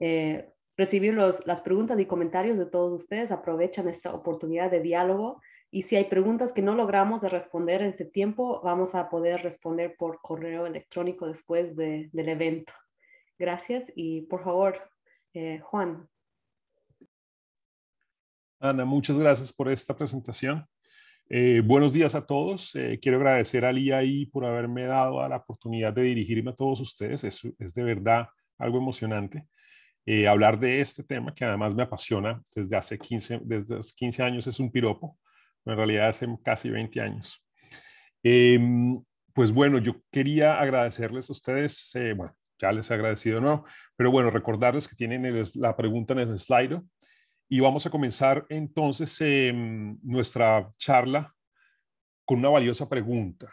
Eh, recibir los, las preguntas y comentarios de todos ustedes. Aprovechan esta oportunidad de diálogo y si hay preguntas que no logramos de responder en este tiempo, vamos a poder responder por correo electrónico después de, del evento. Gracias y por favor, eh, Juan. Ana, muchas gracias por esta presentación. Eh, buenos días a todos. quiero agradecer al IAI por haberme dado la oportunidad de dirigirme a todos ustedes. Es, es de verdad algo emocionante. Eh, hablar de este tema que además me apasiona desde hace 15, desde 15 años es un piropo, en realidad hace casi 20 años. Em, pues bueno, yo quería agradecerles a ustedes, eh, bueno, ya les he agradecido, ¿no? Pero bueno, recordarles que tienen la pregunta en el slide y vamos a comenzar entonces em, nuestra charla con una valiosa pregunta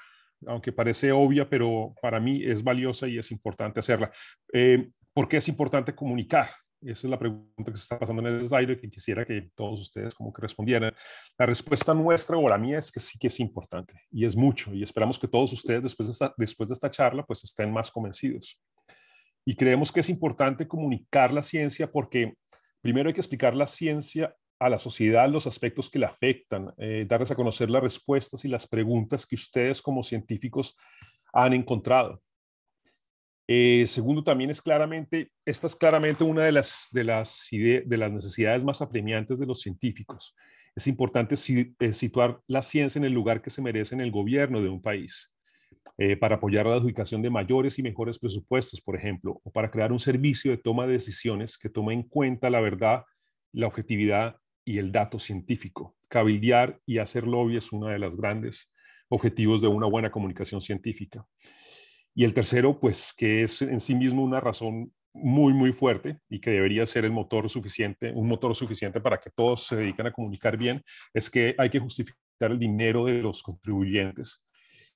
aunque parece obvia, pero para mí es valiosa y es importante hacerla. Eh, ¿Por qué es importante comunicar? Esa es la pregunta que se está pasando en el slide y que quisiera que todos ustedes como que respondieran. La respuesta nuestra o la mía es que sí que es importante y es mucho y esperamos que todos ustedes después de esta, después de esta charla pues estén más convencidos. Y creemos que es importante comunicar la ciencia porque primero hay que explicar la ciencia a la sociedad los aspectos que la afectan, eh, darles a conocer las respuestas y las preguntas que ustedes como científicos han encontrado. Eh, segundo, también es claramente, esta es claramente una de las, de las, de las necesidades más apremiantes de los científicos. Es importante eh, situar la ciencia en el lugar que se merece en el gobierno de un país, para apoyar la adjudicación de mayores y mejores presupuestos, por ejemplo, o para crear un servicio de toma de decisiones que tome en cuenta la verdad, la objetividad y el dato científico. Cabildear y hacer lobby es uno de los grandes objetivos de una buena comunicación científica. Y el tercero, pues que es en sí mismo una razón muy, muy fuerte y que debería ser el motor suficiente, un motor suficiente para que todos se dediquen a comunicar bien, es que hay que justificar el dinero de los contribuyentes.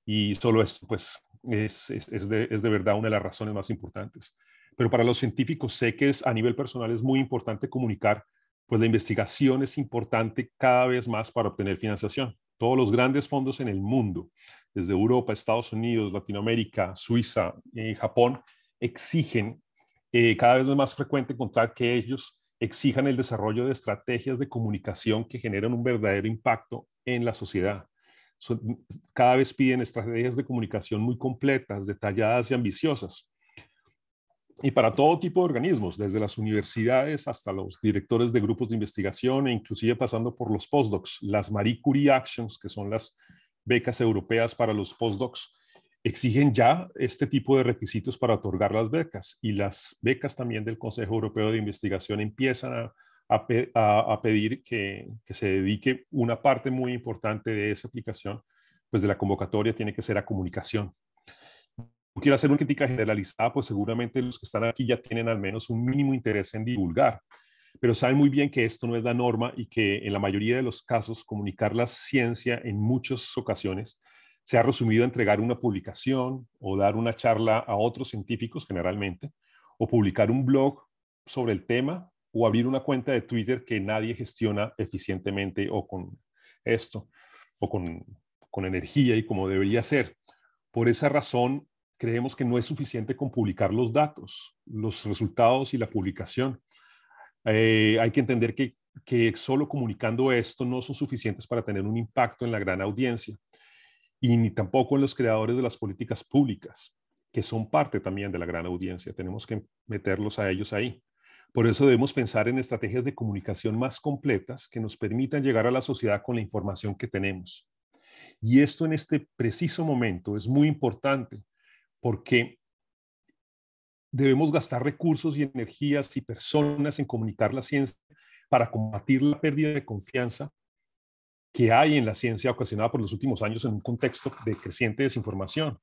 Y solo esto, pues, es, de, es de verdad una de las razones más importantes. Pero para los científicos sé que es, a nivel personal es muy importante comunicar pues la investigación es importante cada vez más para obtener financiación. Todos los grandes fondos en el mundo, desde Europa, Estados Unidos, Latinoamérica, Suiza, eh, Japón, exigen eh, cada vez es más frecuente encontrar que ellos exijan el desarrollo de estrategias de comunicación que generan un verdadero impacto en la sociedad. cada vez piden estrategias de comunicación muy completas, detalladas y ambiciosas y para todo tipo de organismos, desde las universidades hasta los directores de grupos de investigación e inclusive pasando por los postdocs. Las Marie Curie Actions, que son las becas europeas para los postdocs, exigen ya este tipo de requisitos para otorgar las becas y las becas también del Consejo Europeo de Investigación empiezan a, pedir que, se dedique una parte muy importante de esa aplicación, pues de la convocatoria tiene que ser a comunicación, quiero hacer una crítica generalizada, pues seguramente los que están aquí ya tienen al menos un mínimo interés en divulgar, pero saben muy bien que esto no es la norma y que en la mayoría de los casos comunicar la ciencia en muchas ocasiones se ha resumido a entregar una publicación o dar una charla a otros científicos generalmente, o publicar un blog sobre el tema o abrir una cuenta de Twitter que nadie gestiona eficientemente o con esto, o con, con energía y como debería ser. Por esa razón, creemos que no es suficiente con publicar los datos, los resultados y la publicación. Eh, hay que entender que, que solo comunicando esto no son suficientes para tener un impacto en la gran audiencia y ni tampoco en los creadores de las políticas públicas, que son parte también de la gran audiencia. Tenemos que meterlos a ellos ahí. Por eso debemos pensar en estrategias de comunicación más completas que nos permitan llegar a la sociedad con la información que tenemos. Y esto en este preciso momento es muy importante porque debemos gastar recursos y energías y personas en comunicar la ciencia para combatir la pérdida de confianza que hay en la ciencia ocasionada por los últimos años en un contexto de creciente desinformación.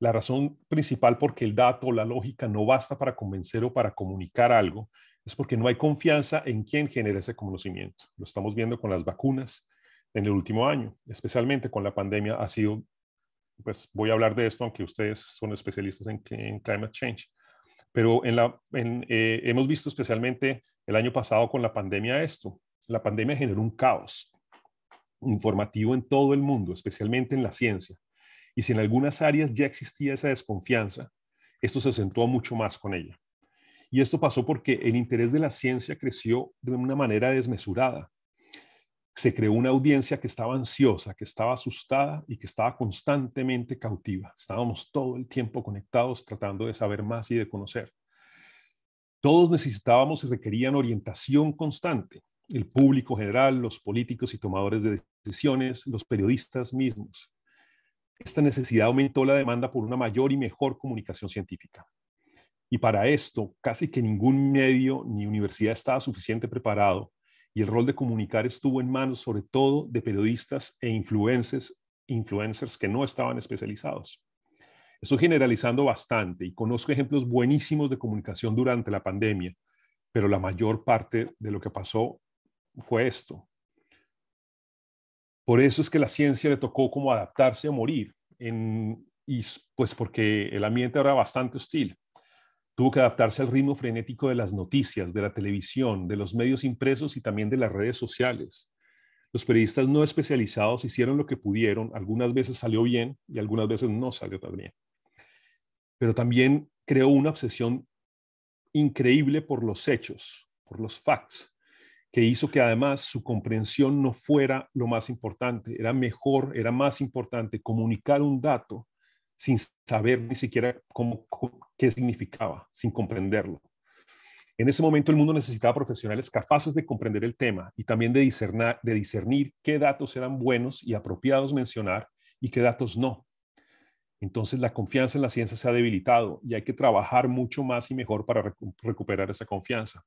La razón principal por qué el dato, la lógica no basta para convencer o para comunicar algo es porque no hay confianza en quién genera ese conocimiento. Lo estamos viendo con las vacunas en el último año, especialmente con la pandemia, ha sido pues voy a hablar de esto, aunque ustedes son especialistas en, climate change. Pero en la, eh, hemos visto especialmente el año pasado con la pandemia esto. La pandemia generó un caos informativo en todo el mundo, especialmente en la ciencia. Y si en algunas áreas ya existía esa desconfianza, esto se acentuó mucho más con ella. Y esto pasó porque el interés de la ciencia creció de una manera desmesurada se creó una audiencia que estaba ansiosa, que estaba asustada y que estaba constantemente cautiva. Estábamos todo el tiempo conectados tratando de saber más y de conocer. Todos necesitábamos y requerían orientación constante, el público general, los políticos y tomadores de decisiones, los periodistas mismos. Esta necesidad aumentó la demanda por una mayor y mejor comunicación científica. Y para esto, casi que ningún medio ni universidad estaba suficiente preparado y el rol de comunicar estuvo en manos sobre todo de periodistas e influencers, que no estaban especializados. Estoy generalizando bastante y conozco ejemplos buenísimos de comunicación durante la pandemia, pero la mayor parte de lo que pasó fue esto. Por eso es que la ciencia le tocó como adaptarse a morir, pues porque el ambiente era bastante hostil. Tuvo que adaptarse al ritmo frenético de las noticias, de la televisión, de los medios impresos y también de las redes sociales. Los periodistas no especializados hicieron lo que pudieron, algunas veces salió bien y algunas veces no salió tan bien. Pero también creó una obsesión increíble por los hechos, por los facts, que hizo que además su comprensión no fuera lo más importante, era mejor, era más importante comunicar un dato sin saber ni siquiera cómo, qué significaba, sin comprenderlo. En ese momento el mundo necesitaba profesionales capaces de comprender el tema y también de discernir, qué datos eran buenos y apropiados mencionar y qué datos no. Entonces la confianza en la ciencia se ha debilitado y hay que trabajar mucho más y mejor para recuperar esa confianza.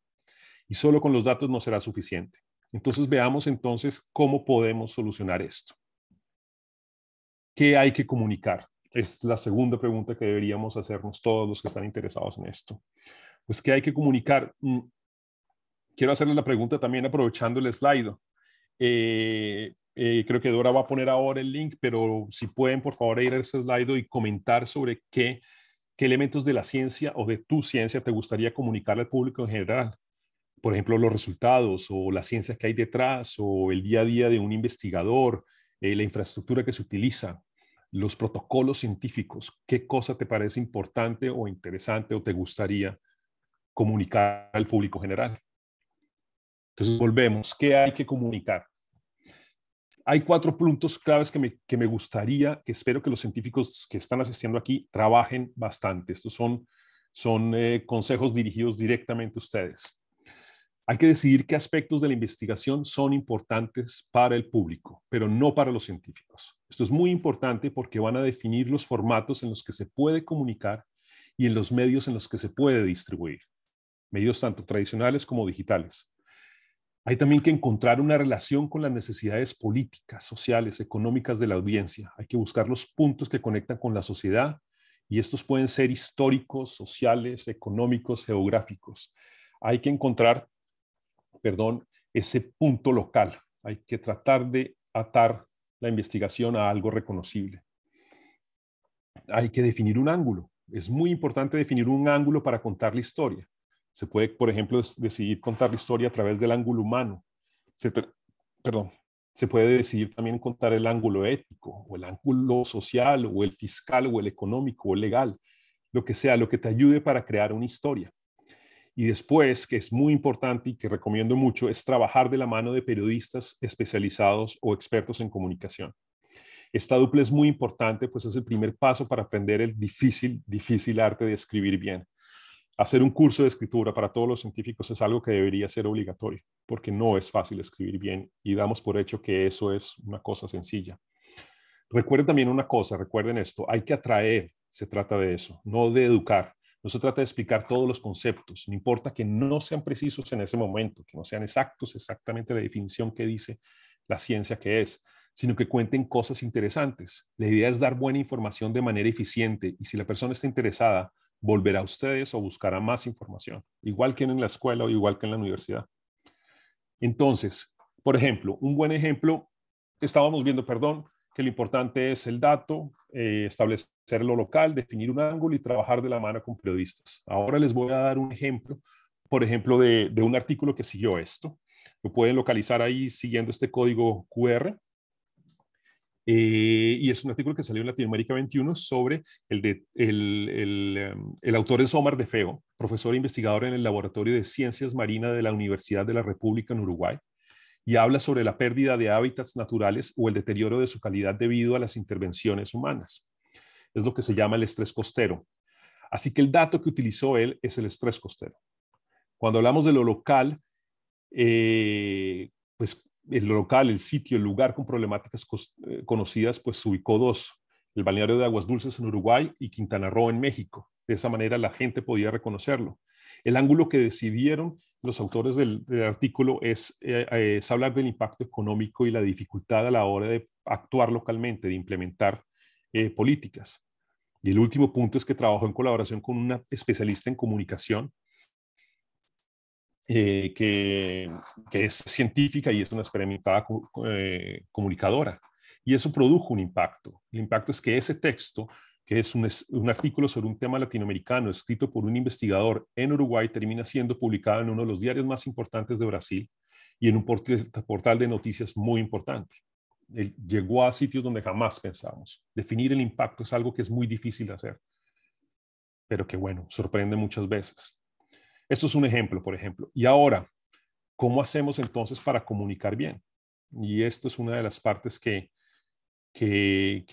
Y solo con los datos no será suficiente. Entonces veamos entonces cómo podemos solucionar esto. ¿Qué hay que comunicar? es la segunda pregunta que deberíamos hacernos todos los que están interesados en esto. Pues, ¿qué hay que comunicar? Mm, quiero hacerles la pregunta también aprovechando el slide. Eh, eh, creo que Dora va a poner ahora el link, pero si pueden, por favor, ir a ese slide y comentar sobre qué, elementos de la ciencia o de tu ciencia te gustaría comunicar al público en general. Por ejemplo, los resultados o la ciencia que hay detrás o el día a día de un investigador, eh, la infraestructura que se utiliza los protocolos científicos, qué cosa te parece importante o interesante o te gustaría comunicar al público general. Entonces volvemos, ¿qué hay que comunicar? Hay cuatro puntos claves que me, gustaría, que espero que los científicos que están asistiendo aquí trabajen bastante. Estos son, son eh, consejos dirigidos directamente a ustedes. Hay que decidir qué aspectos de la investigación son importantes para el público, pero no para los científicos. Esto es muy importante porque van a definir los formatos en los que se puede comunicar y en los medios en los que se puede distribuir, medios tanto tradicionales como digitales. Hay también que encontrar una relación con las necesidades políticas, sociales, económicas de la audiencia. Hay que buscar los puntos que conectan con la sociedad y estos pueden ser históricos, sociales, económicos, geográficos. Hay que encontrar perdón, ese punto local. Hay que tratar de atar la investigación a algo reconocible. Hay que definir un ángulo. Es muy importante definir un ángulo para contar la historia. Se puede, por ejemplo, decidir contar la historia a través del ángulo humano. Se perdón, se puede decidir también contar el ángulo ético o el ángulo social o el fiscal o el económico o legal, lo que sea, lo que te ayude para crear una historia. Y después, que es muy importante y que recomiendo mucho, es trabajar de la mano de periodistas especializados o expertos en comunicación. Esta dupla es muy importante, pues es el primer paso para aprender el difícil, difícil arte de escribir bien. Hacer un curso de escritura para todos los científicos es algo que debería ser obligatorio, porque no es fácil escribir bien y damos por hecho que eso es una cosa sencilla. Recuerden también una cosa, recuerden esto, hay que atraer, se trata de eso, no de educar. No se trata de explicar todos los conceptos, no importa que no sean precisos en ese momento, que no sean exactos exactamente la definición que dice la ciencia que es, sino que cuenten cosas interesantes. La idea es dar buena información de manera eficiente y si la persona está interesada, volverá a ustedes o buscará más información, igual que en la escuela o igual que en la universidad. Entonces, por ejemplo, un buen ejemplo, estábamos viendo, perdón, que lo importante es el dato, eh, establecer lo local, definir un ángulo y trabajar de la mano con periodistas. Ahora les voy a dar un ejemplo, por ejemplo, de, un artículo que siguió esto. Lo pueden localizar ahí siguiendo este código QR. Eh, y es un artículo que salió en Latinoamérica 21 sobre el, de, em, el, autor es Omar De Feo, profesor e investigador en el Laboratorio de Ciencias Marinas de la Universidad de la República en Uruguay y habla sobre la pérdida de hábitats naturales o el deterioro de su calidad debido a las intervenciones humanas. Es lo que se llama el estrés costero. Así que el dato que utilizó él es el estrés costero. Cuando hablamos de lo local, eh, pues el local, el sitio, el lugar con problemáticas eh, conocidas, pues ubicó dos, el balneario de Aguas Dulces en Uruguay y Quintana Roo en México. De esa manera la gente podía reconocerlo. El ángulo que decidieron los autores del, artículo eh, eh, es, hablar del impacto económico y la dificultad a la hora de actuar localmente, de implementar eh, políticas. Y el último punto es que trabajó en colaboración con una especialista en comunicación que, es científica y es una experimentada comunicadora. Y eso produjo un impacto. El impacto es que ese texto que es un, artículo sobre un tema latinoamericano escrito por un investigador en Uruguay, termina siendo publicado en uno de los diarios más importantes de Brasil y en un portal de noticias muy importante. llegó a sitios donde jamás pensamos. Definir el impacto es algo que es muy difícil de hacer, pero que bueno, sorprende muchas veces. Esto es un ejemplo, por ejemplo. Y ahora, ¿cómo hacemos entonces para comunicar bien? Y esto es una de las partes que, que,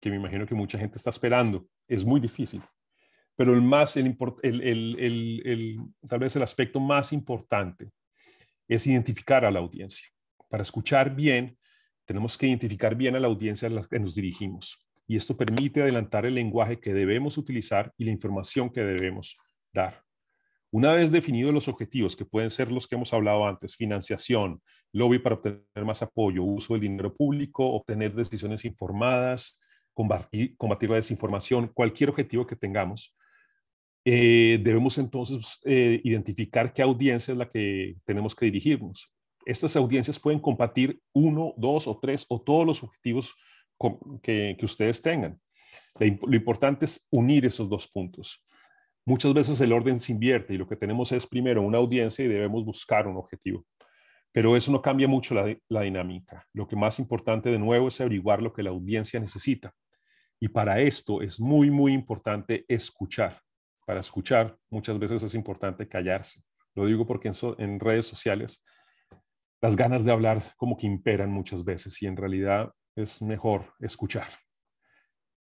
que me imagino que mucha gente está esperando. Es muy difícil. Pero el más, el, el, el, el, tal vez el aspecto más importante es identificar a la audiencia. Para escuchar bien, tenemos que identificar bien a la audiencia a la que nos dirigimos. Y esto permite adelantar el lenguaje que debemos utilizar y la información que debemos dar. Una vez definidos los objetivos, que pueden ser los que hemos hablado antes, financiación, lobby para obtener más apoyo, uso del dinero público, obtener decisiones informadas, combatir, la desinformación, cualquier objetivo que tengamos, eh, debemos entonces eh, identificar qué audiencia es la que tenemos que dirigirnos. Estas audiencias pueden compartir uno, dos o tres o todos los objetivos que, ustedes tengan. Lo importante es unir esos dos puntos. Muchas veces el orden se invierte y lo que tenemos es primero una audiencia y debemos buscar un objetivo. Pero eso no cambia mucho la, la dinámica. Lo que más importante de nuevo es averiguar lo que la audiencia necesita. Y para esto es muy, muy importante escuchar. Para escuchar muchas veces es importante callarse. Lo digo porque en, redes sociales las ganas de hablar como que imperan muchas veces y en realidad es mejor escuchar.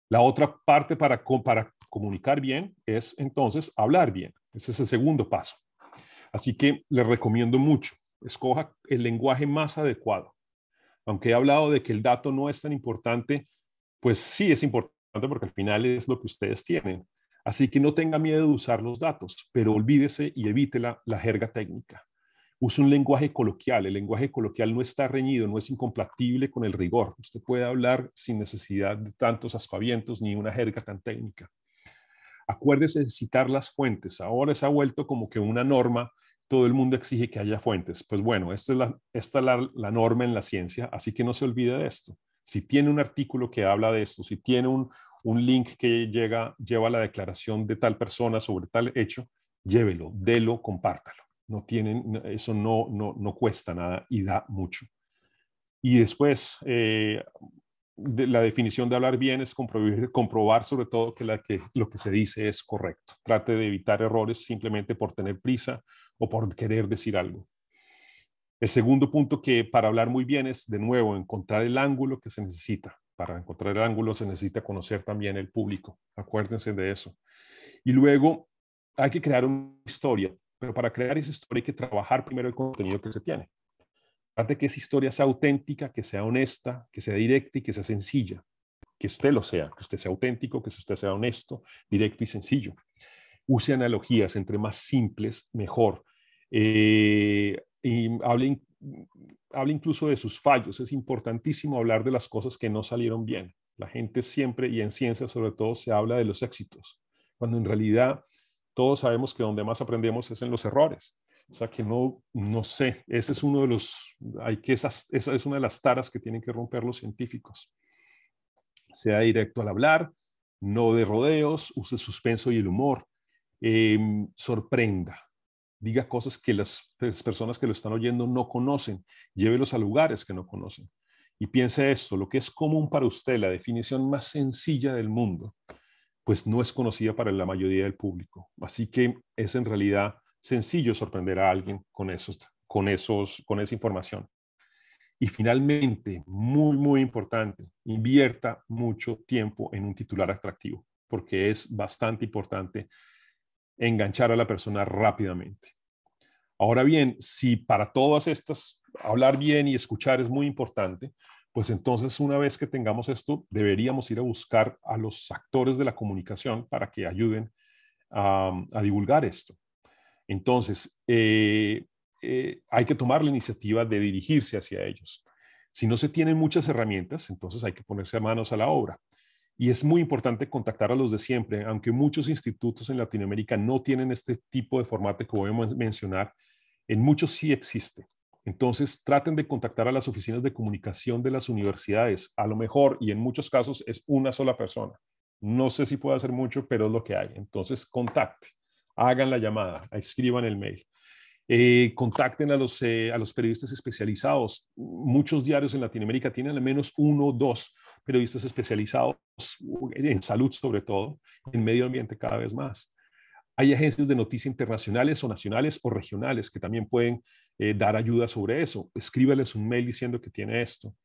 La otra parte para, para comunicar bien es entonces hablar bien. Ese es el segundo paso. Así que les recomiendo mucho, escoja el lenguaje más adecuado. Aunque he hablado de que el dato no es tan importante, pues sí es importante porque al final es lo que ustedes tienen. Así que no tenga miedo de usar los datos, pero olvídese y evite la, jerga técnica. Use un lenguaje coloquial. El lenguaje coloquial no está reñido, no es incompatible con el rigor. Usted puede hablar sin necesidad de tantos aspavientos ni una jerga tan técnica. Acuérdese de citar las fuentes. Ahora se ha vuelto como que una norma. Todo el mundo exige que haya fuentes. Pues bueno, esta es la norma en la ciencia, así que no se olvide de esto si tiene un artículo que habla de esto, si tiene un, un link que llega, lleva la declaración de tal persona sobre tal hecho, llévelo, délo, compártalo. No tienen, eso no, no, no cuesta nada y da mucho. Y después, eh, la definición de hablar bien es comprobar, sobre todo que lo que se dice es correcto. Trate de evitar errores simplemente por tener prisa o por querer decir algo. El segundo punto que para hablar muy bien es, de nuevo, encontrar el ángulo que se necesita. Para encontrar el ángulo se necesita conocer también el público. Acuérdense de eso. Y luego hay que crear una historia, pero para crear esa historia hay que trabajar primero el contenido que se tiene. Trate que esa historia sea auténtica, que sea honesta, que sea directa y que sea sencilla. Que usted lo sea, que usted sea auténtico, que usted sea honesto, directo y sencillo. Use analogías, entre más simples, mejor. Eh, y habla, incluso de sus fallos. Es importantísimo hablar de las cosas que no salieron bien. La gente siempre, y en ciencia sobre todo, se habla de los éxitos, cuando en realidad todos sabemos que donde más aprendemos es en los errores. O sea que no, no sé, ese es uno de los, hay que, esa es una de las taras que tienen que romper los científicos. Sea directo al hablar, no de rodeos, use suspenso y el humor, em, sorprenda diga cosas que las, personas que lo están oyendo no conocen, llévelos a lugares que no conocen. Y piense esto, lo que es común para usted, la definición más sencilla del mundo, pues no es conocida para la mayoría del público. Así que es en realidad sencillo sorprender a alguien con, esos, con, esos, con esa información. Y finalmente, muy, muy importante, invierta mucho tiempo en un titular atractivo, porque es bastante importante enganchar a la persona rápidamente. Ahora bien, si para todas estas hablar bien y escuchar es muy importante, pues entonces una vez que tengamos esto, deberíamos ir a buscar a los actores de la comunicación para que ayuden a divulgar esto. Entonces, eh, eh, hay que tomar la iniciativa de dirigirse hacia ellos. Si no se tienen muchas herramientas, entonces hay que ponerse manos a la obra. Y es muy importante contactar a los de siempre, aunque muchos institutos en Latinoamérica no tienen este tipo de formato que voy a mencionar, en muchos sí existe. Entonces, traten de contactar a las oficinas de comunicación de las universidades. A lo mejor, y en muchos casos, es una sola persona. No sé si puede hacer mucho, pero es lo que hay. Entonces, contacte, hagan la llamada, escriban el mail. Eh, contacten eh, a los, periodistas especializados. Muchos diarios en Latinoamérica tienen al menos uno o dos periodistas especializados en salud sobre todo, en medio ambiente cada vez más. Hay agencias de noticias internacionales o nacionales o regionales que también pueden eh, dar ayuda sobre eso. escríbeles un mail diciendo que tiene esto.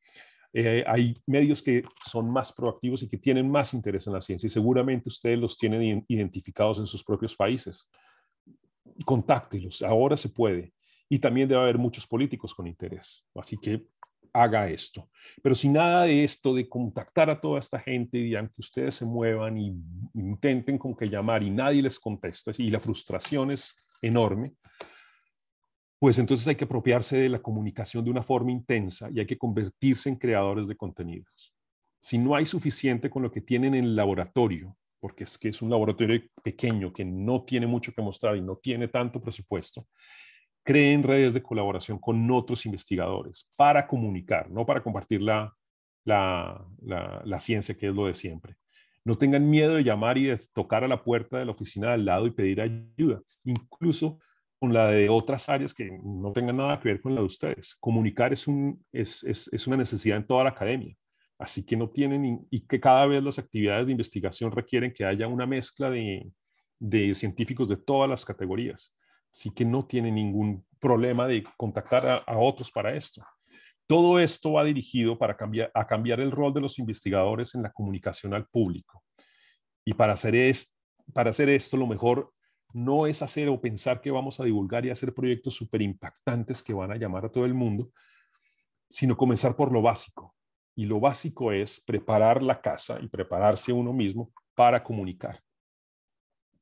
hay medios que son más proactivos y que tienen más interés en la ciencia y seguramente ustedes los tienen identificados en sus propios países contáctelos, ahora se puede. Y también debe haber muchos políticos con interés. Así que haga esto. Pero si nada de esto, de contactar a toda esta gente y que ustedes se muevan y intenten con que llamar y nadie les contesta y la frustración es enorme, pues entonces hay que apropiarse de la comunicación de una forma intensa y hay que convertirse en creadores de contenidos. Si no hay suficiente con lo que tienen en el laboratorio porque es que es un laboratorio pequeño que no tiene mucho que mostrar y no tiene tanto presupuesto, creen redes de colaboración con otros investigadores para comunicar, no para compartir la, la, la, ciencia, que es lo de siempre. No tengan miedo de llamar y de tocar a la puerta de la oficina al lado y pedir ayuda, incluso con la de otras áreas que no tengan nada que ver con la de ustedes. Comunicar es, un, es, es, es una necesidad en toda la academia. Así que no tienen, y que cada vez las actividades de investigación requieren que haya una mezcla de, científicos de todas las categorías. Así que no tienen ningún problema de contactar a, otros para esto. Todo esto va dirigido para cambiar, a cambiar el rol de los investigadores en la comunicación al público. Y para hacer, es, para hacer esto, lo mejor no es hacer o pensar que vamos a divulgar y hacer proyectos súper impactantes que van a llamar a todo el mundo, sino comenzar por lo básico, y lo básico es preparar la casa y prepararse uno mismo para comunicar.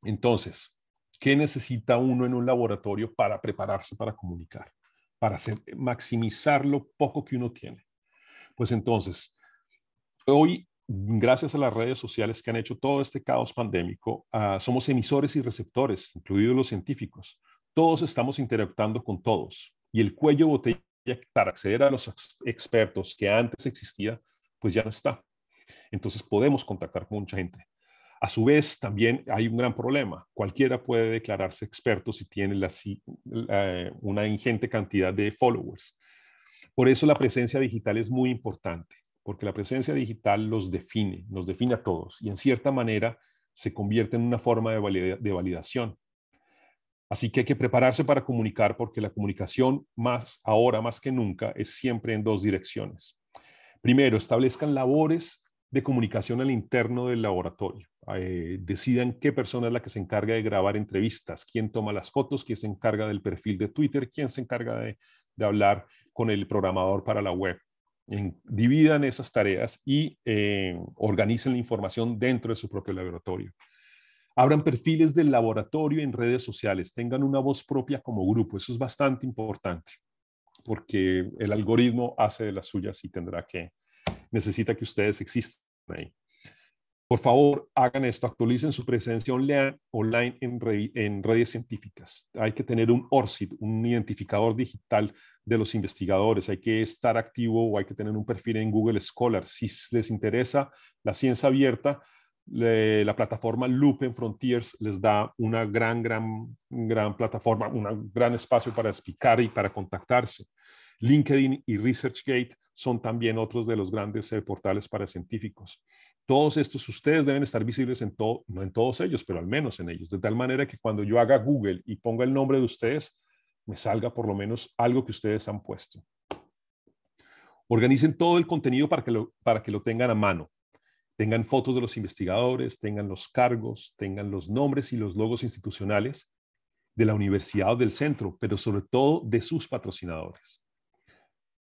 Entonces, ¿qué necesita uno en un laboratorio para prepararse para comunicar? Para hacer, eh, maximizar lo poco que uno tiene. Pues entonces, hoy, gracias a las redes sociales que han hecho todo este caos pandémico, ah, somos emisores y receptores, incluidos los científicos. Todos estamos interactuando con todos. Y el cuello botella para acceder a los expertos que antes existía, pues ya no está. Entonces podemos contactar con mucha gente. A su vez, también hay un gran problema. Cualquiera puede declararse experto si tiene una ingente cantidad de followers. Por eso la presencia digital es muy importante, porque la presencia digital los define, nos define a todos y en cierta manera se convierte en una forma de validación. Así que hay que prepararse para comunicar porque la comunicación más ahora más que nunca es siempre en dos direcciones. Primero, establezcan labores de comunicación al interno del laboratorio. Eh, decidan qué persona es la que se encarga de grabar entrevistas, quién toma las fotos, quién se encarga del perfil de Twitter, quién se encarga de, hablar con el programador para la web. dividan esas tareas y eh, organicen la información dentro de su propio laboratorio. Abran perfiles del laboratorio en redes sociales, tengan una voz propia como grupo, eso es bastante importante, porque el algoritmo hace de las suyas y tendrá que, necesita que ustedes existan ahí. Por favor, hagan esto, actualicen su presencia online en, en, redes científicas. Hay que tener un ORCID, un identificador digital de los investigadores. Hay que estar activo o hay que tener un perfil en Google Scholar. Si les interesa la ciencia abierta, la plataforma Loop en Frontiers les da una gran, gran, gran plataforma, un gran espacio para explicar y para contactarse. LinkedIn y ResearchGate son también otros de los grandes eh, portales para científicos. Todos estos, ustedes deben estar visibles en todo, no en todos ellos, pero al menos en ellos, de tal manera que cuando yo haga Google y ponga el nombre de ustedes, me salga por lo menos algo que ustedes han puesto. Organicen todo el contenido para que para que lo tengan a mano tengan fotos de los investigadores, tengan los cargos, tengan los nombres y los logos institucionales de la universidad o del centro, pero sobre todo de sus patrocinadores.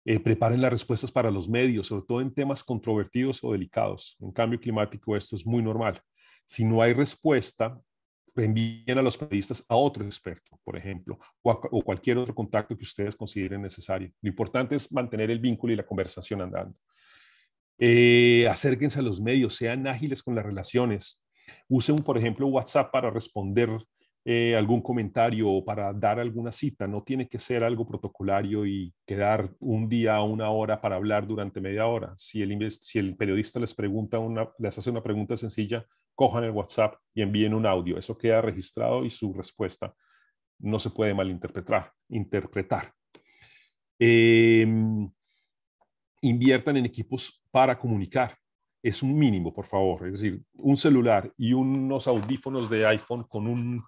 Eh, preparen las respuestas para los medios, sobre todo en temas controvertidos o delicados. En cambio climático esto es muy normal. Si no hay respuesta, envíen a los periodistas a otro experto, por ejemplo, o cualquier otro contacto que ustedes consideren necesario. Lo importante es mantener el vínculo y la conversación andando. Eh, acérquense a los medios, sean ágiles con las relaciones. Usen, por ejemplo, WhatsApp para responder eh, algún comentario o para dar alguna cita. No tiene que ser algo protocolario y quedar un día, una hora para hablar durante media hora. Si el, periodista les, pregunta les hace una pregunta sencilla, cojan el WhatsApp y envíen un audio. Eso queda registrado y su respuesta no se puede malinterpretar. Interpretar. Em, inviertan en equipos para comunicar. Es un mínimo, por favor. Es decir, un celular y unos audífonos de iPhone con un,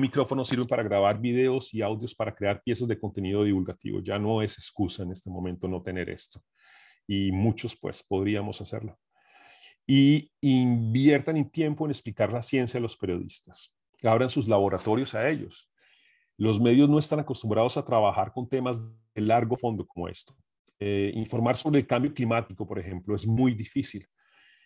micrófono sirven para grabar videos y audios para crear piezas de contenido divulgativo. Ya no es excusa en este momento no tener esto. Y muchos, pues, podríamos hacerlo. Y inviertan en tiempo en explicar la ciencia a los periodistas. Abran sus laboratorios a ellos. Los medios no están acostumbrados a trabajar con temas de largo fondo como esto. Eh, informar sobre el cambio climático, por ejemplo, es muy difícil.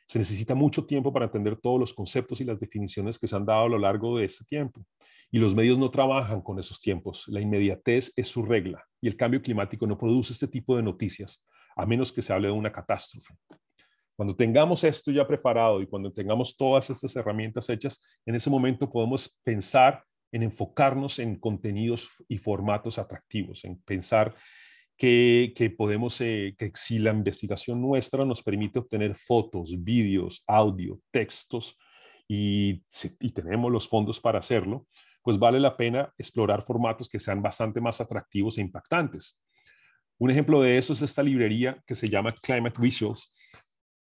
Se necesita mucho tiempo para entender todos los conceptos y las definiciones que se han dado a lo largo de este tiempo. Y los medios no trabajan con esos tiempos. La inmediatez es su regla y el cambio climático no produce este tipo de noticias, a menos que se hable de una catástrofe. Cuando tengamos esto ya preparado y cuando tengamos todas estas herramientas hechas, en ese momento podemos pensar en enfocarnos en contenidos y formatos atractivos, en pensar que, podemos, eh, que si la investigación nuestra nos permite obtener fotos, vídeos, audio, textos y, y tenemos los fondos para hacerlo, pues vale la pena explorar formatos que sean bastante más atractivos e impactantes. Un ejemplo de eso es esta librería que se llama Climate Visuals,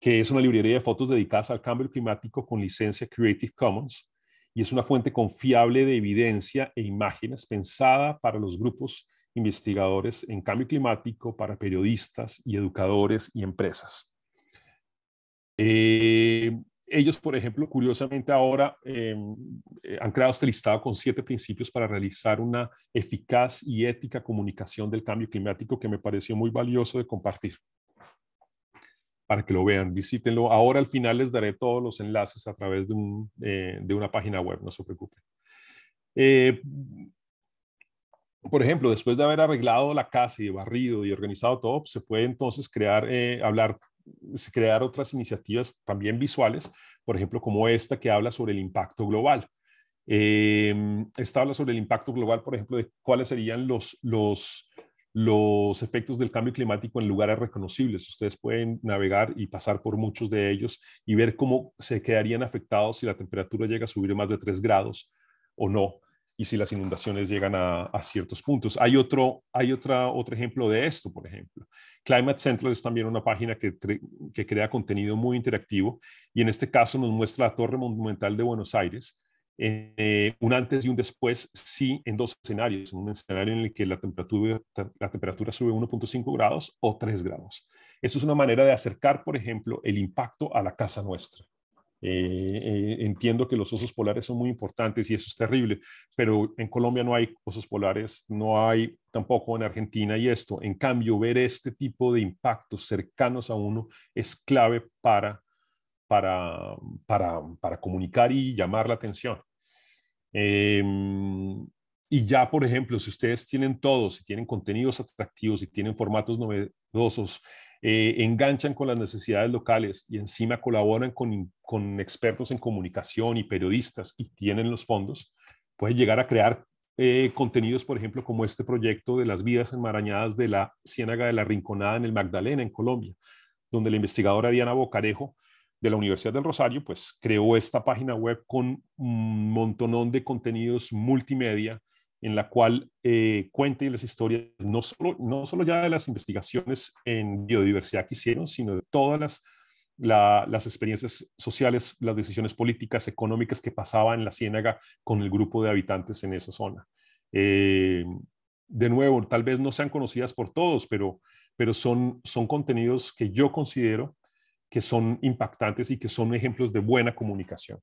que es una librería de fotos dedicadas al cambio climático con licencia Creative Commons y es una fuente confiable de evidencia e imágenes pensada para los grupos investigadores en cambio climático para periodistas y educadores y empresas. Eh, ellos, por ejemplo, curiosamente ahora em, eh, han creado este listado con siete principios para realizar una eficaz y ética comunicación del cambio climático que me pareció muy valioso de compartir. Para que lo vean, visítenlo. Ahora al final les daré todos los enlaces a través de, eh, de una página web, no se preocupen. Eh, por ejemplo, después de haber arreglado la casa y barrido y organizado todo, se puede entonces crear, eh, hablar, crear otras iniciativas también visuales, por ejemplo, como esta que habla sobre el impacto global. Em, esta habla sobre el impacto global, por ejemplo, de cuáles serían los, los, los efectos del cambio climático en lugares reconocibles. Ustedes pueden navegar y pasar por muchos de ellos y ver cómo se quedarían afectados si la temperatura llega a subir más de 3 grados o no y si las inundaciones llegan a, ciertos puntos. Hay, otro, hay otra, otro ejemplo de esto, por ejemplo. Climate Central es también una página que, crea contenido muy interactivo y en este caso nos muestra la Torre Monumental de Buenos Aires, eh, un antes y un después, sí, en dos escenarios, en un escenario en el que la temperatura, la temperatura sube 1.5 grados o 3 grados. Esto es una manera de acercar, por ejemplo, el impacto a la casa nuestra. Eh, eh, entiendo que los osos polares son muy importantes y eso es terrible, pero en Colombia no hay osos polares, no hay tampoco en Argentina y esto. En cambio, ver este tipo de impactos cercanos a uno es clave para, para, para, comunicar y llamar la atención. Em, y ya, por ejemplo, si ustedes tienen todo, si tienen contenidos atractivos, si tienen formatos novedosos, eh, enganchan con las necesidades locales y encima colaboran con, expertos en comunicación y periodistas y tienen los fondos, pueden llegar a crear eh, contenidos, por ejemplo, como este proyecto de las vidas enmarañadas de la Ciénaga de la Rinconada en el Magdalena, en Colombia, donde la investigadora Diana Bocarejo de la Universidad del Rosario, pues creó esta página web con un montonón de contenidos multimedia en la cual eh, cuente las historias no solo, no solo ya de las investigaciones en biodiversidad que hicieron, sino de todas las, las experiencias sociales, las decisiones políticas, económicas que pasaban en la ciénaga con el grupo de habitantes en esa zona. Eh, de nuevo, tal vez no sean conocidas por todos, pero, pero son, son contenidos que yo considero que son impactantes y que son ejemplos de buena comunicación.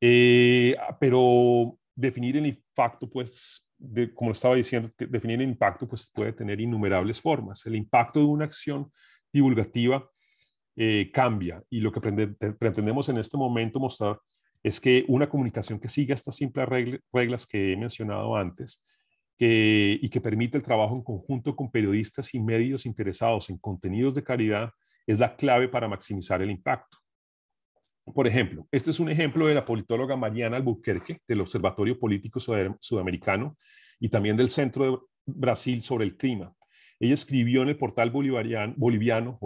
Eh, pero definir el impacto, pues, de, como estaba diciendo, definir el impacto pues, puede tener innumerables formas. El impacto de una acción divulgativa eh, cambia y lo que pretendemos en este momento mostrar es que una comunicación que siga estas simples reglas que he mencionado antes y que permite el trabajo en conjunto con periodistas y medios interesados en contenidos de calidad es la clave para maximizar el impacto. Por ejemplo, este es un ejemplo de la politóloga Mariana Albuquerque del Observatorio Político Sudamericano y también del Centro de Brasil sobre el Clima. Ella escribió en el portal bolivariano, boliviano,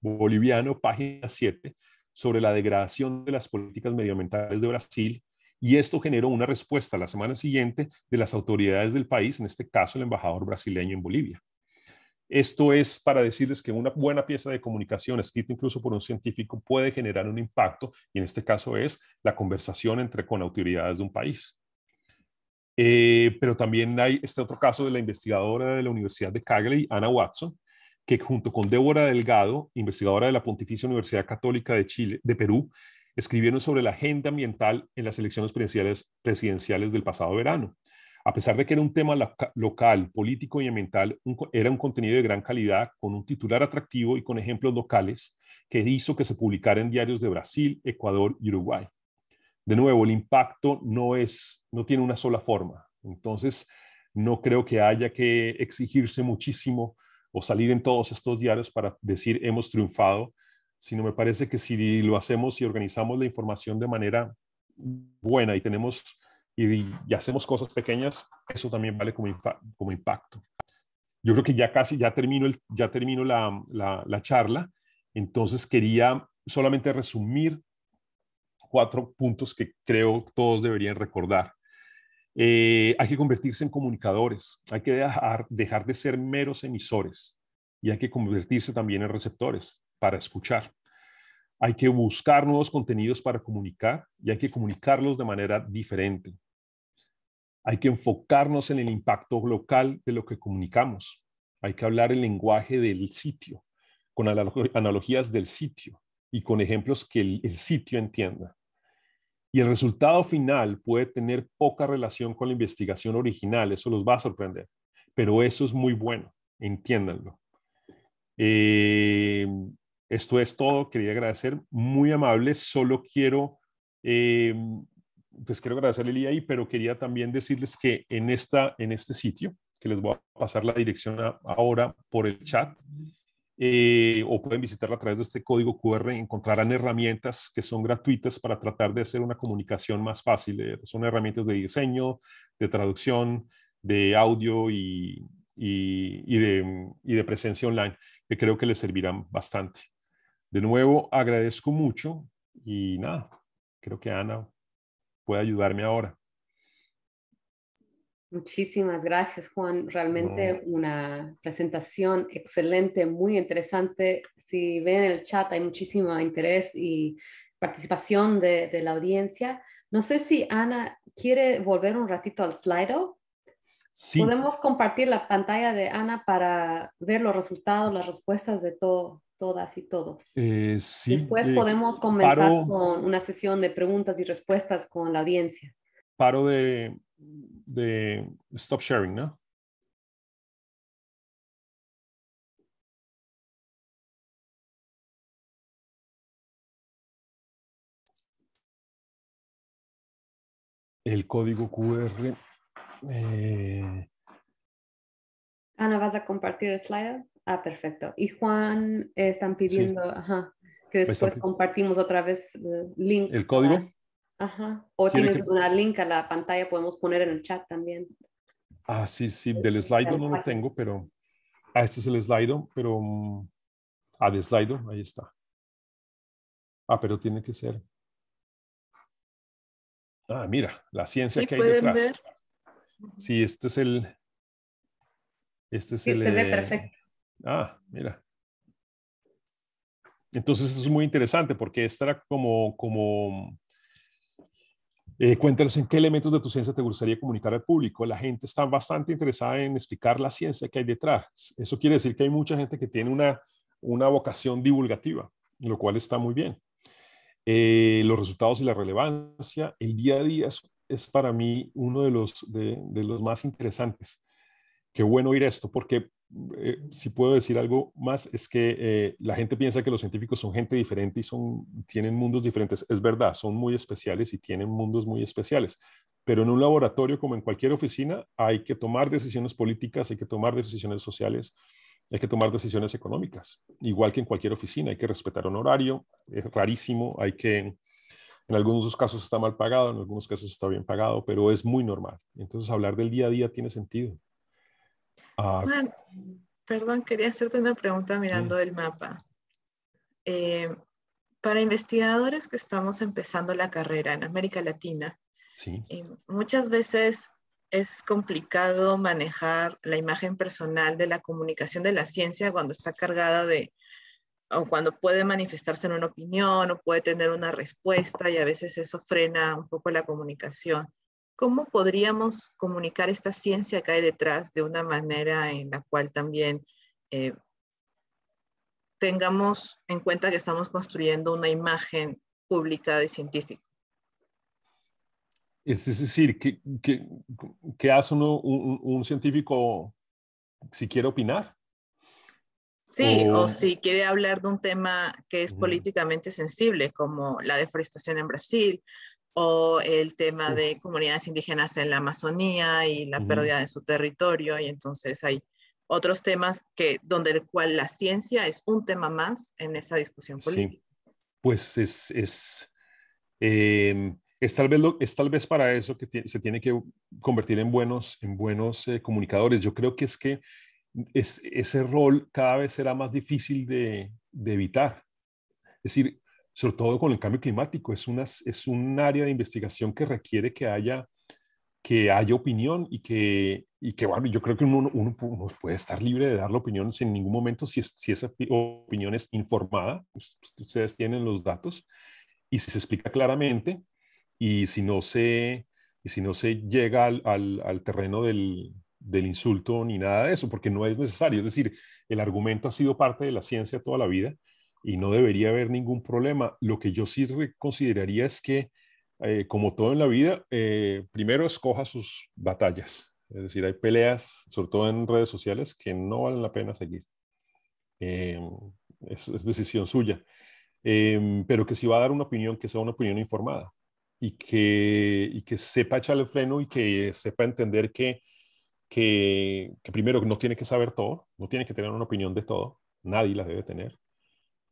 boliviano, página 7, sobre la degradación de las políticas medioambientales de Brasil y esto generó una respuesta la semana siguiente de las autoridades del país, en este caso el embajador brasileño en Bolivia. Esto es para decirles que una buena pieza de comunicación, escrita incluso por un científico, puede generar un impacto, y en este caso es la conversación entre con autoridades de un país. Eh, pero también hay este otro caso de la investigadora de la Universidad de Calgary, Ana Watson, que junto con Débora Delgado, investigadora de la Pontificia Universidad Católica de Chile, de Perú, escribieron sobre la agenda ambiental en las elecciones presidenciales del pasado verano. A pesar de que era un tema local, político y ambiental, era un contenido de gran calidad, con un titular atractivo y con ejemplos locales que hizo que se publicara en diarios de Brasil, Ecuador y Uruguay. De nuevo, el impacto no, es, no tiene una sola forma. Entonces, no creo que haya que exigirse muchísimo o salir en todos estos diarios para decir hemos triunfado, sino me parece que si lo hacemos y organizamos la información de manera buena y tenemos y, hacemos cosas pequeñas, eso también vale como, impacto. Yo creo que ya casi, ya termino, ya termino la, charla, entonces quería solamente resumir cuatro puntos que creo todos deberían recordar. Eh, hay que convertirse en comunicadores, hay que dejar, dejar de ser meros emisores y hay que convertirse también en receptores para escuchar. Hay que buscar nuevos contenidos para comunicar y hay que comunicarlos de manera diferente. Hay que enfocarnos en el impacto local de lo que comunicamos. Hay que hablar el lenguaje del sitio, con analogías del sitio y con ejemplos que el, sitio entienda. Y el resultado final puede tener poca relación con la investigación original, eso los va a sorprender, pero eso es muy bueno, entiéndanlo. Eh, esto es todo, quería agradecer, muy amable, solo quiero eh, pues quiero agradecerle el ahí, pero quería también decirles que en, esta, en este sitio, que les voy a pasar la dirección ahora por el chat, eh, o pueden visitarla a través de este código QR, encontrarán herramientas que son gratuitas para tratar de hacer una comunicación más fácil. Eh, son herramientas de diseño, de traducción, de audio y, y, y, de, y de presencia online, que creo que les servirán bastante. De nuevo, agradezco mucho y nada, creo que Ana puede ayudarme ahora. Muchísimas gracias, Juan. Realmente una presentación excelente, muy interesante. Si ven el chat, hay muchísimo interés y participación de, la audiencia. No sé si Ana quiere volver un ratito al Slido. Sí. Podemos compartir la pantalla de Ana para ver los resultados, las respuestas de todo, todas y todos. Eh, sí, Después podemos comenzar con una sesión de preguntas y respuestas con la audiencia. Paro de, de stop sharing, ¿no? El código QR. Eh. Ana, ¿vas a compartir el slide? Ah, perfecto. Y Juan, eh, están pidiendo que después compartimos otra vez el eh, link. ¿El código? Ajá. O tienes una link a la pantalla, podemos poner en el chat también. Ah, sí, sí, del slide no lo tengo, pero. Ah, este es el Slido, pero. Mm, ah, de Slido, ahí está. Ah, pero tiene que ser. Ah, mira, la ciencia que hay detrás. Sí, este es el. Este es el. Eh, perfecto. Ah, mira. Entonces es muy interesante porque esta era como, como eh, en qué elementos de tu ciencia te gustaría comunicar al público. La gente está bastante interesada en explicar la ciencia que hay detrás. Eso quiere decir que hay mucha gente que tiene una, una vocación divulgativa, lo cual está muy bien. Eh, los resultados y la relevancia, el día a día es, para mí uno de los, de, de los más interesantes. Qué bueno oír esto, porque eh, si puedo decir algo más, es que eh, la gente piensa que los científicos son gente diferente y son, tienen mundos diferentes. Es verdad, son muy especiales y tienen mundos muy especiales. Pero en un laboratorio, como en cualquier oficina, hay que tomar decisiones políticas, hay que tomar decisiones sociales, hay que tomar decisiones económicas. Igual que en cualquier oficina, hay que respetar un horario, es rarísimo, hay que... En algunos casos está mal pagado, en algunos casos está bien pagado, pero es muy normal. Entonces hablar del día a día tiene sentido. Ah, Juan, perdón, quería hacerte una pregunta mirando el mapa. Eh, para investigadores que estamos empezando la carrera en América Latina, eh, muchas veces es complicado manejar la imagen personal de la comunicación de la ciencia cuando está cargada de, o cuando puede manifestarse en una opinión o puede tener una respuesta y a veces eso frena un poco la comunicación. ¿Cómo podríamos comunicar esta ciencia que hay detrás de una manera en la cual también eh, tengamos en cuenta que estamos construyendo una imagen pública de científico? Es decir, ¿qué, hace un, científico si quiere opinar? Sí, o... si quiere hablar de un tema que es políticamente sensible, como la deforestación en Brasil, o el tema de comunidades indígenas en la Amazonía y la pérdida de su territorio, y entonces hay otros temas que, donde el cual la ciencia es un tema más en esa discusión política. Pues es, es, em, es, tal vez es tal vez para eso que se tiene que convertir en buenos, en buenos eh, comunicadores. Yo creo que es que es, ese rol cada vez será más difícil de, de evitar. Es decir, sobre todo con el cambio climático. Es, una, es un área de investigación que requiere que haya, que haya opinión y que, y que, bueno, yo creo que uno, uno, puede estar libre de dar la opinión en ningún momento si, si esa opinión es informada, pues, pues, ustedes tienen los datos, y si se explica claramente, y si no se, y si no se llega al, terreno del, del insulto ni nada de eso, porque no es necesario. Es decir, el argumento ha sido parte de la ciencia toda la vida y no debería haber ningún problema. Lo que yo sí consideraría es que, eh, como todo en la vida, eh, primero escoja sus batallas. Es decir, hay peleas, sobre todo en redes sociales, que no valen la pena seguir. Eh, es, decisión suya. pero que si va a dar una opinión, que sea una opinión informada y que, y que sepa echarle el freno y que sepa entender que, que, que primero no tiene que saber todo, no tiene que tener una opinión de todo, nadie la debe tener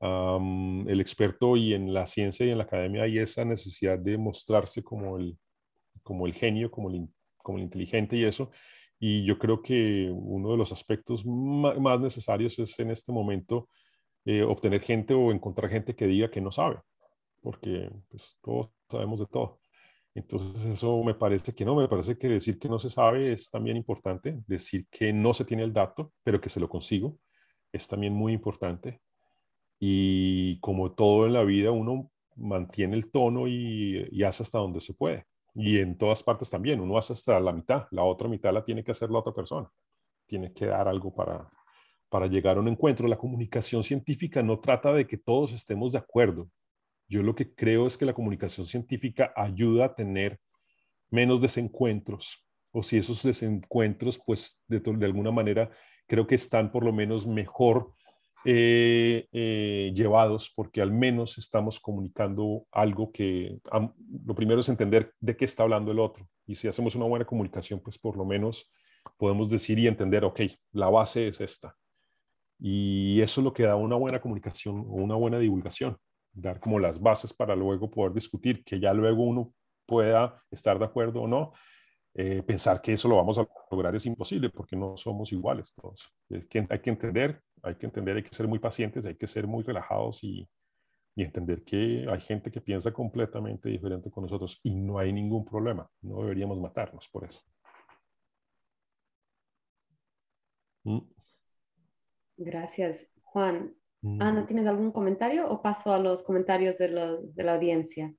el experto y en la ciencia y en la academia hay esa necesidad de mostrarse como el, como el genio, como el, como el inteligente y eso. Y yo creo que uno de los aspectos más necesarios es en este momento eh, obtener gente o encontrar gente que diga que no sabe, porque pues, todos sabemos de todo. Entonces eso me parece que no, me parece que decir que no se sabe es también importante, decir que no se tiene el dato, pero que se lo consigo, es también muy importante y como todo en la vida, uno mantiene el tono y, y, hace hasta donde se puede. Y en todas partes también, uno hace hasta la mitad, la otra mitad la tiene que hacer la otra persona. Tiene que dar algo para, para llegar a un encuentro. La comunicación científica no trata de que todos estemos de acuerdo. Yo lo que creo es que la comunicación científica ayuda a tener menos desencuentros, o si esos desencuentros, pues de, de alguna manera creo que están por lo menos mejor eh, eh, llevados porque al menos estamos comunicando algo que lo primero es entender de qué está hablando el otro. Y si hacemos una buena comunicación, pues por lo menos podemos decir y entender, ok, la base es esta. Y eso es lo que da una buena comunicación o una buena divulgación, dar como las bases para luego poder discutir, que ya luego uno pueda estar de acuerdo o no. Eh, pensar que eso lo vamos a lograr es imposible porque no somos iguales todos. Hay que entender hay que entender, hay que ser muy pacientes, hay que ser muy relajados y, entender que hay gente que piensa completamente diferente con nosotros y no hay ningún problema. No deberíamos matarnos por eso. Mm. Gracias, Juan. Mm. Ana, ¿tienes algún comentario o paso a los comentarios de, la audiencia?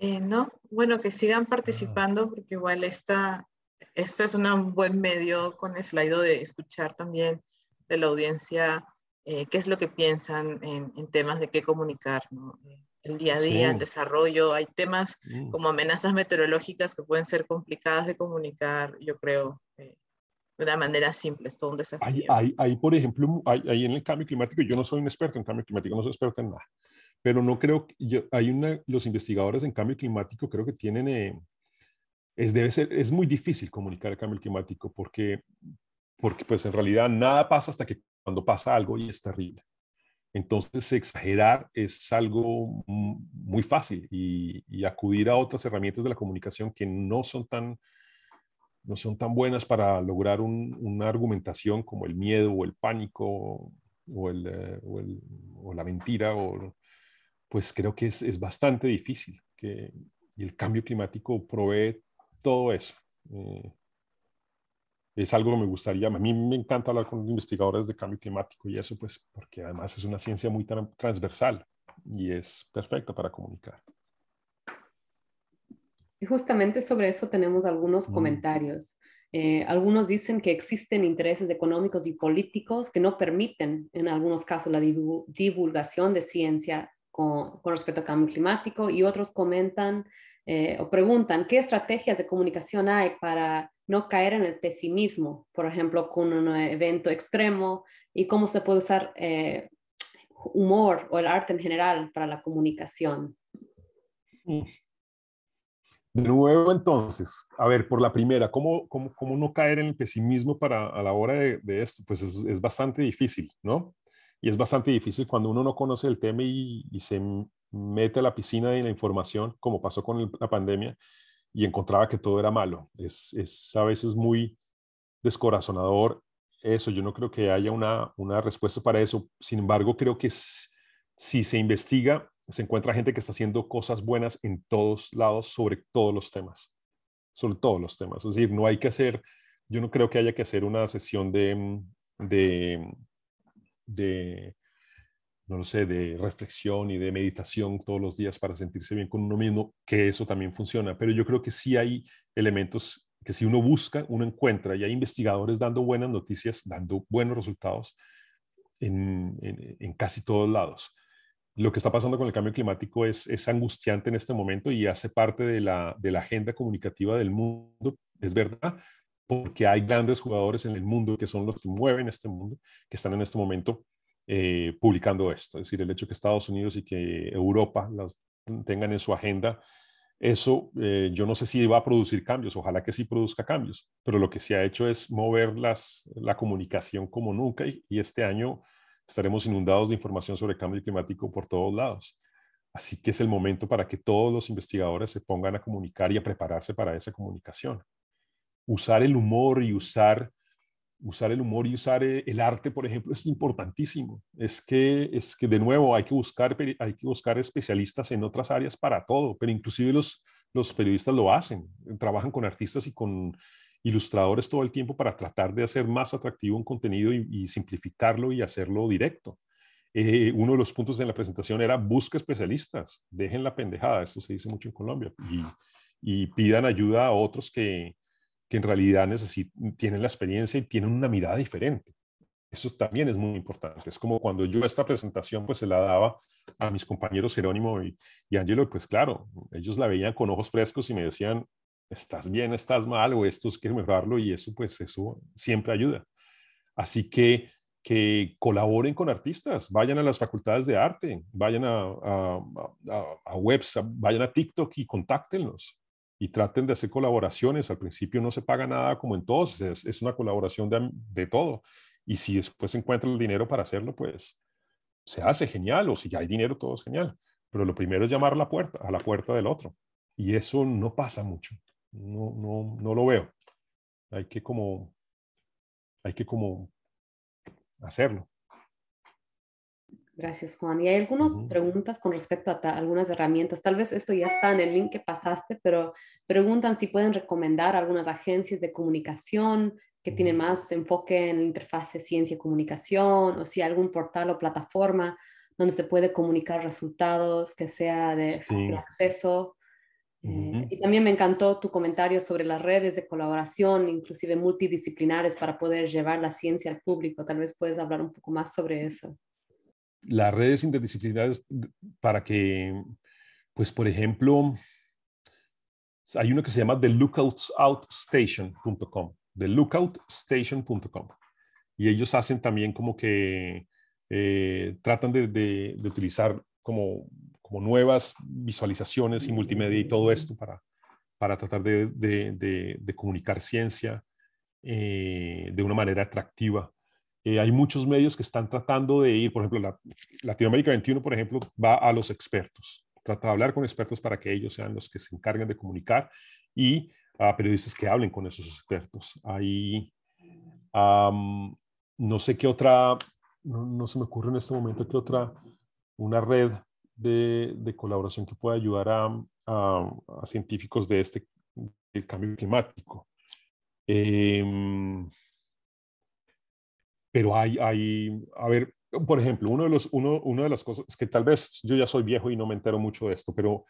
Eh, no, bueno, que sigan participando porque igual esta, esta es un buen medio con el Slido de escuchar también de la audiencia eh, qué es lo que piensan en, temas de qué comunicar, eh, el día a día, el desarrollo. Hay temas mm. como amenazas meteorológicas que pueden ser complicadas de comunicar, yo creo, eh, de una manera simple, es todo un desafío. Hay, por ejemplo, hay, en el cambio climático, yo no soy un experto en cambio climático, no soy experto en nada, pero no creo que hay una, los investigadores en cambio climático creo que tienen... es, debe ser, es muy difícil comunicar el cambio climático porque porque pues en realidad nada pasa hasta que cuando pasa algo y es terrible. Entonces exagerar es algo muy fácil y, acudir a otras herramientas de la comunicación que no son tan, no son tan buenas para lograr un, una argumentación como el miedo o el pánico o, el, eh, o, la mentira, o, pues creo que es, es bastante difícil. Que, y el cambio climático provee todo eso. Eh, es algo que me gustaría, a mí me encanta hablar con investigadores de cambio climático y eso, pues, porque además es una ciencia muy transversal y es perfecta para comunicar. Y justamente sobre eso tenemos algunos mm. comentarios. Eh, algunos dicen que existen intereses económicos y políticos que no permiten, en algunos casos, la divulgación de ciencia con, respecto al cambio climático y otros comentan eh, o preguntan qué estrategias de comunicación hay para no caer en el pesimismo, por ejemplo, con un evento extremo y cómo se puede usar eh, humor o el arte en general para la comunicación. Mm. De nuevo, entonces, a ver, por la primera, ¿cómo, cómo, no caer en el pesimismo para, a la hora de, esto? Pues es, bastante difícil, ¿no? Y es bastante difícil cuando uno no conoce el tema y, se mete a la piscina de la información, como pasó con la pandemia, y encontraba que todo era malo. Es, es a veces muy descorazonador eso. Yo no creo que haya una, una respuesta para eso. Sin embargo, creo que si se investiga, se encuentra gente que está haciendo cosas buenas en todos lados sobre todos los temas. Sobre todos los temas. Es decir, no hay que hacer, yo no creo que haya que hacer una sesión de, mm, de no lo sé, de reflexión y de meditación todos los días para sentirse bien con uno mismo, que eso también funciona. Pero yo creo que sí hay elementos que si uno busca, uno encuentra y hay investigadores dando buenas noticias, dando buenos resultados en, casi todos lados. Lo que está pasando con el cambio climático es, angustiante en este momento y hace parte de la, de la agenda comunicativa del mundo, es verdad, porque hay grandes jugadores en el mundo que son los que mueven este mundo, que están en este momento eh, publicando esto. Es decir, el hecho que Estados Unidos y que Europa las tengan en su agenda, eso eh, yo no sé si va a producir cambios, ojalá que sí produzca cambios, pero lo que se ha hecho es mover la comunicación como nunca y, este año estaremos inundados de información sobre cambio climático por todos lados. Así que es el momento para que todos los investigadores se pongan a comunicar y a prepararse para esa comunicación. Usar el humor y usar usar el humor y usar eh, el arte, por ejemplo, es importantísimo. Es que, es que de nuevo, hay que, buscar, hay que buscar especialistas en otras áreas para todo, pero inclusive los, los periodistas lo hacen, trabajan con artistas y con ilustradores todo el tiempo para tratar de hacer más atractivo un contenido y, simplificarlo y hacerlo directo. Eh, uno de los puntos en la presentación era busca especialistas, dejen la pendejada, esto se dice mucho en Colombia, y, y pidan ayuda a otros que, que en realidad tienen la experiencia y tienen una mirada diferente. Eso también es muy importante. Es como cuando yo esta presentación pues se la daba a mis compañeros Jerónimo y, y Angelo, pues claro, ellos la veían con ojos frescos y me decían, estás bien, estás mal o esto es que mejorarlo y eso pues eso siempre ayuda. Así que que colaboren con artistas, vayan a las facultades de arte, vayan a, a, a, a webs, vayan a TikTok y contáctenlos y traten de hacer colaboraciones. Al principio no se paga nada como entonces, es, es una colaboración de, todo. Y si después encuentran el dinero para hacerlo, pues se hace genial, o si ya hay dinero, todo es genial. Pero lo primero es llamar a la puerta, a la puerta del otro. Y eso no pasa mucho. No, no, no lo veo. Hay que como, hay que como hacerlo. Gracias, Juan. Y hay algunas preguntas con respecto a algunas herramientas. Tal vez esto ya está en el link que pasaste, pero preguntan si pueden recomendar algunas agencias de comunicación que tienen más enfoque en interfase ciencia y comunicación o si algún portal o plataforma donde se puede comunicar resultados, que sea de, acceso. Eh, y también me encantó tu comentario sobre las redes de colaboración, inclusive multidisciplinares, para poder llevar la ciencia al público. Tal vez puedes hablar un poco más sobre eso las redes interdisciplinares para que, pues, por ejemplo, hay uno que se llama TheLookoutstation.com, thelookoutstation.com. Y ellos hacen también como que eh, tratan de, de, utilizar como, como, nuevas visualizaciones y multimedia y todo mm. esto para, para tratar de, de comunicar ciencia eh, de una manera atractiva eh, hay muchos medios que están tratando de ir, por ejemplo, Latinoamérica 21, por ejemplo, va a los expertos, trata de hablar con expertos para que ellos sean los que se encarguen de comunicar y a periodistas que hablen con esos expertos. Ahí, no sé qué otra, no, se me ocurre en este momento qué otra, una red de, colaboración que pueda ayudar a, científicos de este, el cambio climático. Eh, pero hay, hay, a ver, por ejemplo, uno de los, una de las cosas que tal vez yo ya soy viejo y no me entero mucho de esto, pero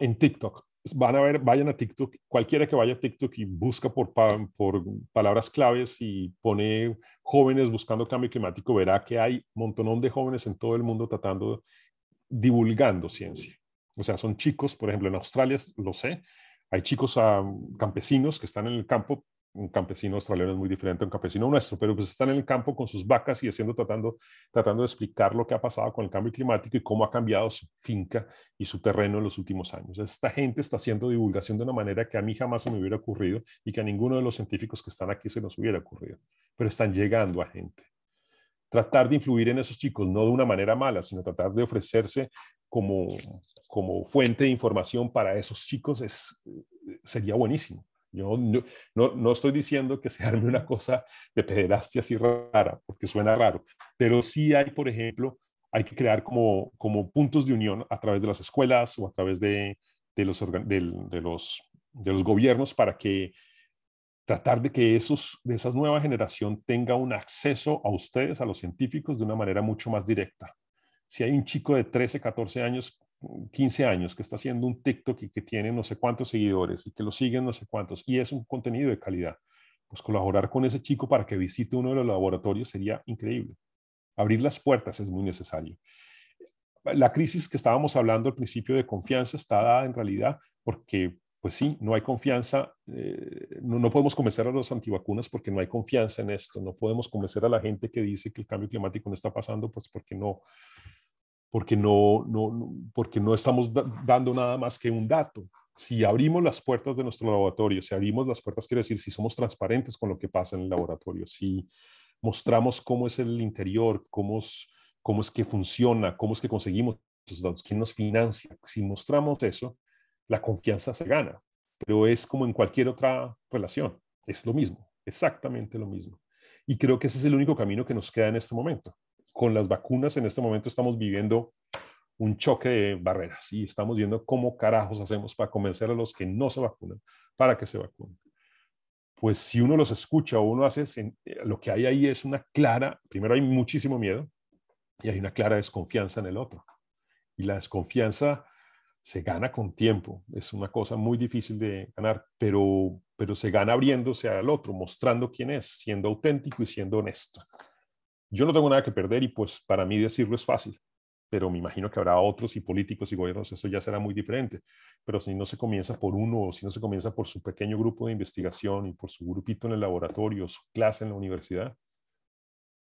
en TikTok, van a ver, vayan a TikTok, cualquiera que vaya a TikTok y busca por, por palabras claves y pone jóvenes buscando cambio climático, verá que hay un montonón de jóvenes en todo el mundo tratando, divulgando ciencia. O sea, son chicos, por ejemplo, en Australia, lo sé, hay chicos ah, campesinos que están en el campo un campesino australiano es muy diferente a un campesino nuestro, pero pues están en el campo con sus vacas y haciendo, tratando, tratando de explicar lo que ha pasado con el cambio climático y cómo ha cambiado su finca y su terreno en los últimos años. Esta gente está haciendo divulgación de una manera que a mí jamás se me hubiera ocurrido y que a ninguno de los científicos que están aquí se nos hubiera ocurrido, pero están llegando a gente. Tratar de influir en esos chicos, no de una manera mala, sino tratar de ofrecerse como, como fuente de información para esos chicos es, eh, sería buenísimo yo no, no, estoy diciendo que se arme una cosa de pederastia así rara, porque suena raro, pero sí hay, por ejemplo, hay que crear como, como puntos de unión a través de las escuelas o a través de, los, de los gobiernos para que tratar de que esos, de esa nueva generación tenga un acceso a ustedes, a los científicos, de una manera mucho más directa. Si hay un chico de 13, 14 años 15 años que está haciendo un TikTok y que tiene no sé cuántos seguidores y que lo siguen no sé cuántos y es un contenido de calidad, pues colaborar con ese chico para que visite uno de los laboratorios sería increíble. Abrir las puertas es muy necesario. La crisis que estábamos hablando al principio de confianza está dada en realidad porque, pues sí, no hay confianza, eh, no, no podemos convencer a los antivacunas porque no hay confianza en esto, no podemos convencer a la gente que dice que el cambio climático no está pasando, pues porque no, porque no, porque no estamos dando nada más que un dato. Si abrimos las puertas de nuestro laboratorio, si abrimos las puertas, quiero decir, si somos transparentes con lo que pasa en el laboratorio, si mostramos cómo es el interior, cómo cómo es que funciona, cómo es que conseguimos esos datos, quién nos financia, si mostramos eso, la confianza se gana. Pero es como en cualquier otra relación, es lo mismo, exactamente lo mismo. Y creo que ese es el único camino que nos queda en este momento con las vacunas en este momento estamos viviendo un choque de barreras y estamos viendo cómo carajos hacemos para convencer a los que no se vacunan para que se vacunen. Pues si uno los escucha o uno hace, eh, lo que hay ahí es una clara, primero hay muchísimo miedo y hay una clara desconfianza en el otro. Y la desconfianza se gana con tiempo, es una cosa muy difícil de ganar, pero, pero se gana abriéndose al otro, mostrando quién es, siendo auténtico y siendo honesto. Yo no tengo nada que perder y pues para mí decirlo es fácil, pero me imagino que habrá otros y políticos y gobiernos, eso ya será muy diferente. Pero si no se comienza por uno o si no se comienza por su pequeño grupo de investigación y por su grupito en el laboratorio, su clase en la universidad,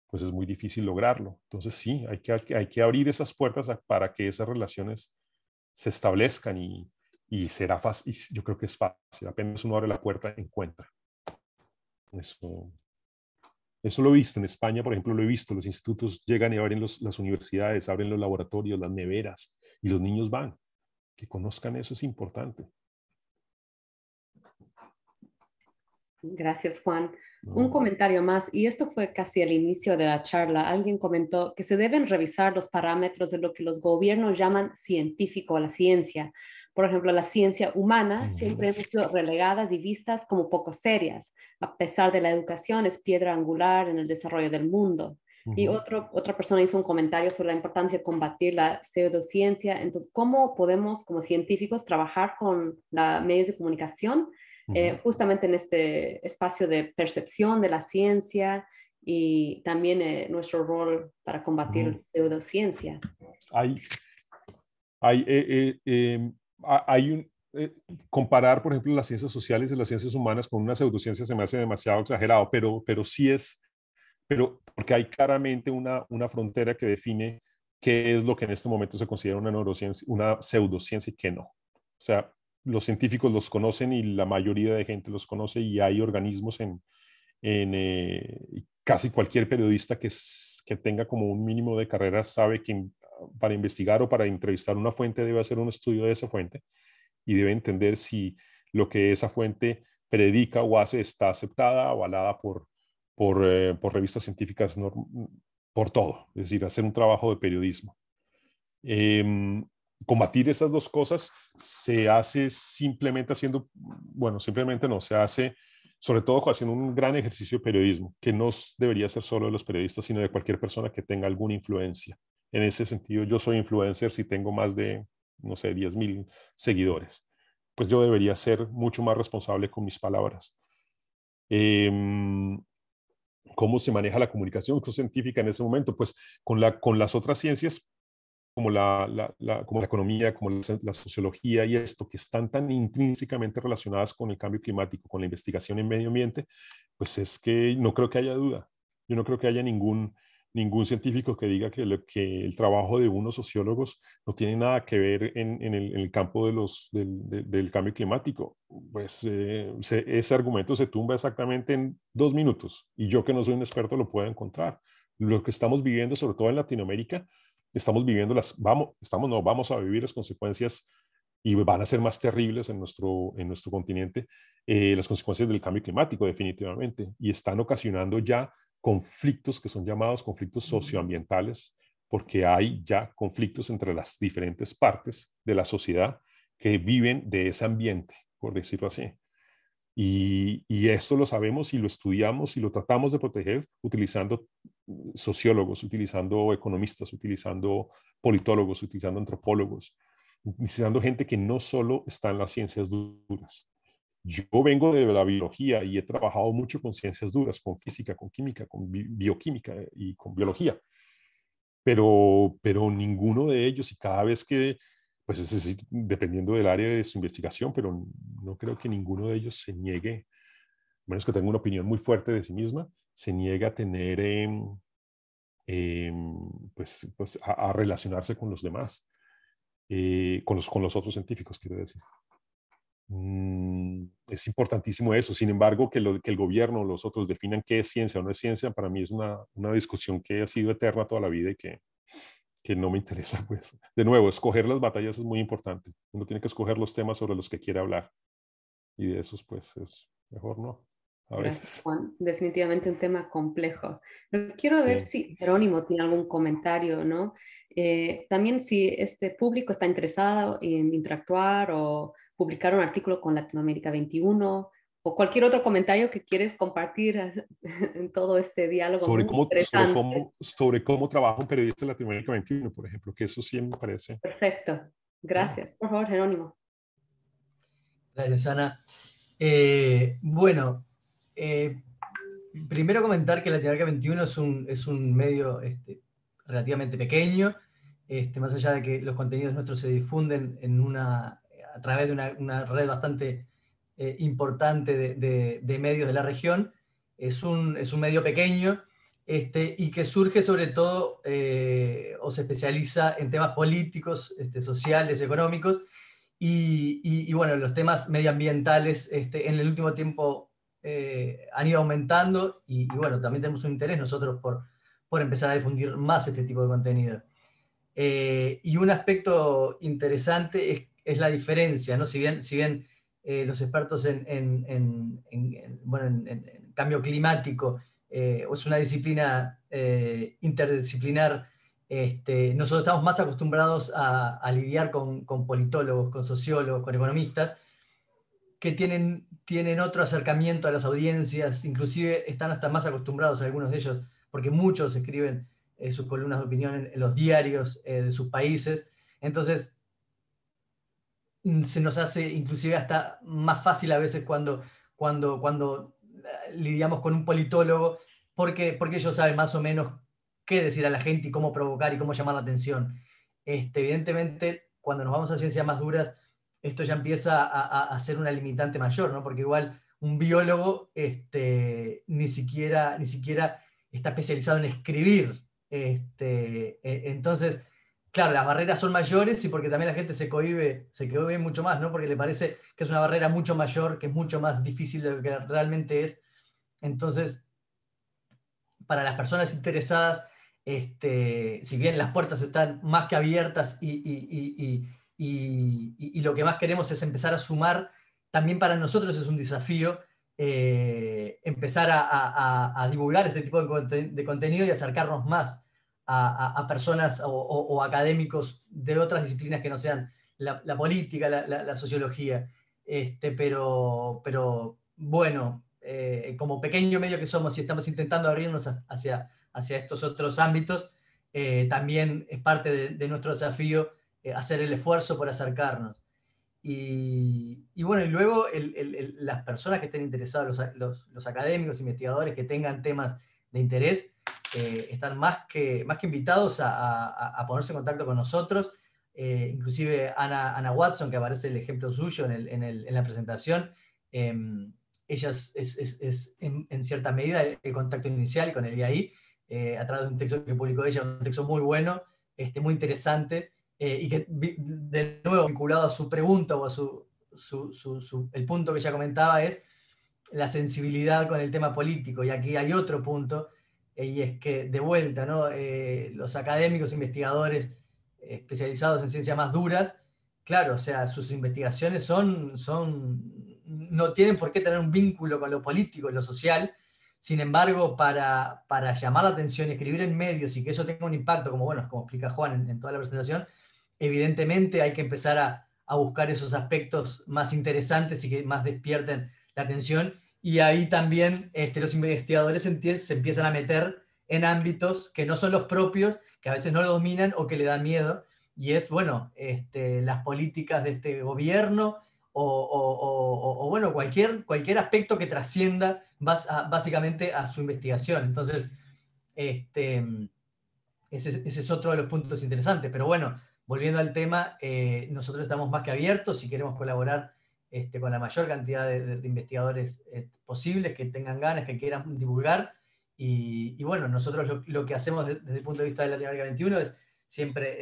pues es muy difícil lograrlo. Entonces sí, hay que, hay que abrir esas puertas para que esas relaciones se establezcan y, será fácil, yo creo que es fácil, apenas uno abre la puerta encuentra. Eso, eso lo he visto en España, por ejemplo, lo he visto. Los institutos llegan y abren las universidades, abren los laboratorios, las neveras y los niños van. Que conozcan eso es importante. Gracias, Juan. Un comentario más, y esto fue casi el inicio de la charla. Alguien comentó que se deben revisar los parámetros de lo que los gobiernos llaman científico a la ciencia, por ejemplo, la ciencia humana siempre ha sido relegadas y vistas como poco serias, a pesar de la educación es piedra angular en el desarrollo del mundo. Y otro, otra persona hizo un comentario sobre la importancia de combatir la pseudociencia. Entonces, ¿cómo podemos como científicos trabajar con los medios de comunicación eh, justamente en este espacio de percepción de la ciencia y también eh, nuestro rol para combatir la pseudociencia? Hay, hay eh, em, hay un, eh, comparar, por ejemplo, las ciencias sociales y las ciencias humanas con una pseudociencia se me hace demasiado exagerado, pero, pero sí es, pero porque hay claramente una, una frontera que define qué es lo que en este momento se considera una neurociencia, una pseudociencia y qué no. O sea, los científicos los conocen y la mayoría de gente los conoce y hay organismos en, en eh, casi cualquier periodista que, tenga como un mínimo de carrera sabe que para investigar o para entrevistar una fuente debe hacer un estudio de esa fuente y debe entender si lo que esa fuente predica o hace está aceptada, avalada por, por, eh, revistas científicas, por todo. Es decir, hacer un trabajo de periodismo. Em, combatir esas dos cosas se hace simplemente haciendo, bueno, simplemente no, se hace sobre todo haciendo un gran ejercicio de periodismo, que no debería ser solo de los periodistas, sino de cualquier persona que tenga alguna influencia. En ese sentido, yo soy influencer si tengo más de, no sé, 10 mil seguidores. Pues yo debería ser mucho más responsable con mis palabras. Em, ¿Cómo se maneja la comunicación científica en ese momento? Pues con, la, con las otras ciencias como la, economía, como la, sociología y esto, que están tan intrínsecamente relacionadas con el cambio climático, con la investigación en medio ambiente, pues es que no creo que haya duda. Yo no creo que haya ningún, ningún científico que diga que, el trabajo de unos sociólogos no tiene nada que ver en, el, campo del, cambio climático. Pues eh, ese argumento se tumba exactamente en dos minutos y yo que no soy un experto lo puedo encontrar. Lo que estamos viviendo, sobre todo en Latinoamérica, estamos viviendo las, vamos, estamos, no, vamos a vivir las consecuencias y van a ser más terribles en nuestro, en nuestro continente eh, las consecuencias del cambio climático definitivamente y están ocasionando ya conflictos que son llamados conflictos socioambientales porque hay ya conflictos entre las diferentes partes de la sociedad que viven de ese ambiente, por decirlo así. Y, esto lo sabemos y lo estudiamos y lo tratamos de proteger utilizando mm, sociólogos, utilizando economistas, utilizando politólogos, utilizando antropólogos, utilizando gente que no solo está en las ciencias duras. Yo vengo de la biología y he trabajado mucho con ciencias duras, con física, con química, con bioquímica y con biología, pero, pero ninguno de ellos y cada vez que pues es dependiendo del área de su investigación, pero no creo que ninguno de ellos se niegue, a menos que tenga una opinión muy fuerte de sí misma, se niegue a tener, em, em, pues, pues a, relacionarse con los demás, eh, con, los, con los otros científicos, quiero decir. Mm, es importantísimo eso. Sin embargo, que, lo, que el gobierno o los otros definan qué es ciencia o no es ciencia, para mí es una discusión que ha sido eterna toda la vida y que, que no me interesa, pues. De nuevo, escoger las batallas es muy importante. Uno tiene que escoger los temas sobre los que quiere hablar. Y de esos, pues, es mejor no. ahora Definitivamente un tema complejo. quiero ver si Jerónimo tiene algún comentario, ¿no? Eh, también si este público está interesado en interactuar o publicar un artículo con Latinoamérica 21, o cualquier otro comentario que quieres compartir en todo este diálogo. Sobre, cómo, sobre trabaja un periodista en Latinoamérica 21, por ejemplo, que eso sí me parece. Perfecto. Gracias. Por favor, Jerónimo. Gracias, Ana. Eh, bueno, eh, primero comentar que Latinoamérica 21 es un, es un medio este, relativamente pequeño, este, más allá de que los contenidos nuestros se difunden en una, a través de una red bastante eh, importante de, medios de la región. Es un, es un medio pequeño este, y que surge sobre todo eh, o se especializa en temas políticos, este, sociales, económicos y, y, y, bueno, los temas medioambientales este, en el último tiempo eh, han ido aumentando y, bueno, también tenemos un interés nosotros por, por empezar a difundir más este tipo de contenido. y un aspecto interesante es, la diferencia, ¿no? Si bien, si bien eh, los expertos en, cambio climático. Eh, es una disciplina eh, interdisciplinar. Este, nosotros estamos más acostumbrados a, lidiar con, politólogos, con sociólogos, con economistas, que tienen, tienen otro acercamiento a las audiencias, inclusive están hasta más acostumbrados a algunos de ellos, porque muchos escriben sus columnas de opinión en, los diarios de sus países. Entonces, Mm, se nos hace inclusive hasta más fácil a veces cuando, cuando, cuando eh, lidiamos con un politólogo, porque, porque ellos saben más o menos qué decir a la gente y cómo provocar y cómo llamar la atención. Este, evidentemente, cuando nos vamos a ciencias más duras, esto ya empieza a, ser una limitante mayor, ¿no? porque igual un biólogo este, ni, siquiera, ni siquiera está especializado en escribir. Este, e, entonces, claro, las barreras son mayores y porque también la gente se cohíbe, se mucho más, ¿no? Porque le parece que es una barrera mucho mayor, que es mucho más difícil de lo que realmente es. Entonces, para las personas interesadas, este, si bien las puertas están más que abiertas y, lo que más queremos es empezar a sumar, también para nosotros es un desafío eh, empezar a, divulgar este tipo de contenido y acercarnos más a, personas o, académicos de otras disciplinas que no sean la, política, la, sociología. Este, pero, pero bueno, eh, como pequeño medio que somos y estamos intentando abrirnos hacia, hacia estos otros ámbitos, eh, también es parte de, nuestro desafío eh, hacer el esfuerzo por acercarnos. Y, bueno, y luego las personas que estén interesadas, los, académicos, investigadores que tengan temas de interés, eh, están más que, más que invitados a, ponerse en contacto con nosotros. Eh, inclusive Ana, Watson, que aparece el ejemplo suyo en, la presentación, em, ella es, en, cierta medida el, contacto inicial con el IAI, eh, a través de un texto que publicó ella, un texto muy bueno, este, muy interesante, y que de nuevo vinculado a su pregunta o a su el punto que ella comentaba es la sensibilidad con el tema político. Y aquí hay otro punto eh, y es que, de vuelta, eh, los académicos, investigadores eh, especializados en ciencias más duras, claro, o sea, sus investigaciones son, son, no tienen por qué tener un vínculo con lo político y lo social, sin embargo, para, llamar la atención escribir en medios y que eso tenga un impacto, como, bueno, como explica Juan en, toda la presentación, evidentemente hay que empezar a, a buscar esos aspectos más interesantes y que más despierten la atención y ahí también este, los investigadores se, empiezan a meter en ámbitos que no son los propios, que a veces no lo dominan o que le dan miedo, y es, bueno, este, las políticas de este gobierno o, bueno, cualquier, cualquier aspecto que trascienda básicamente a su investigación. Entonces, este, ese, es otro de los puntos interesantes, pero bueno, volviendo al tema, eh, nosotros estamos más que abiertos, si queremos colaborar este, con la mayor cantidad de, investigadores eh, posibles que tengan ganas, que quieran divulgar. Y, bueno, nosotros lo, que hacemos desde, el punto de vista de Latinoamérica 21 es siempre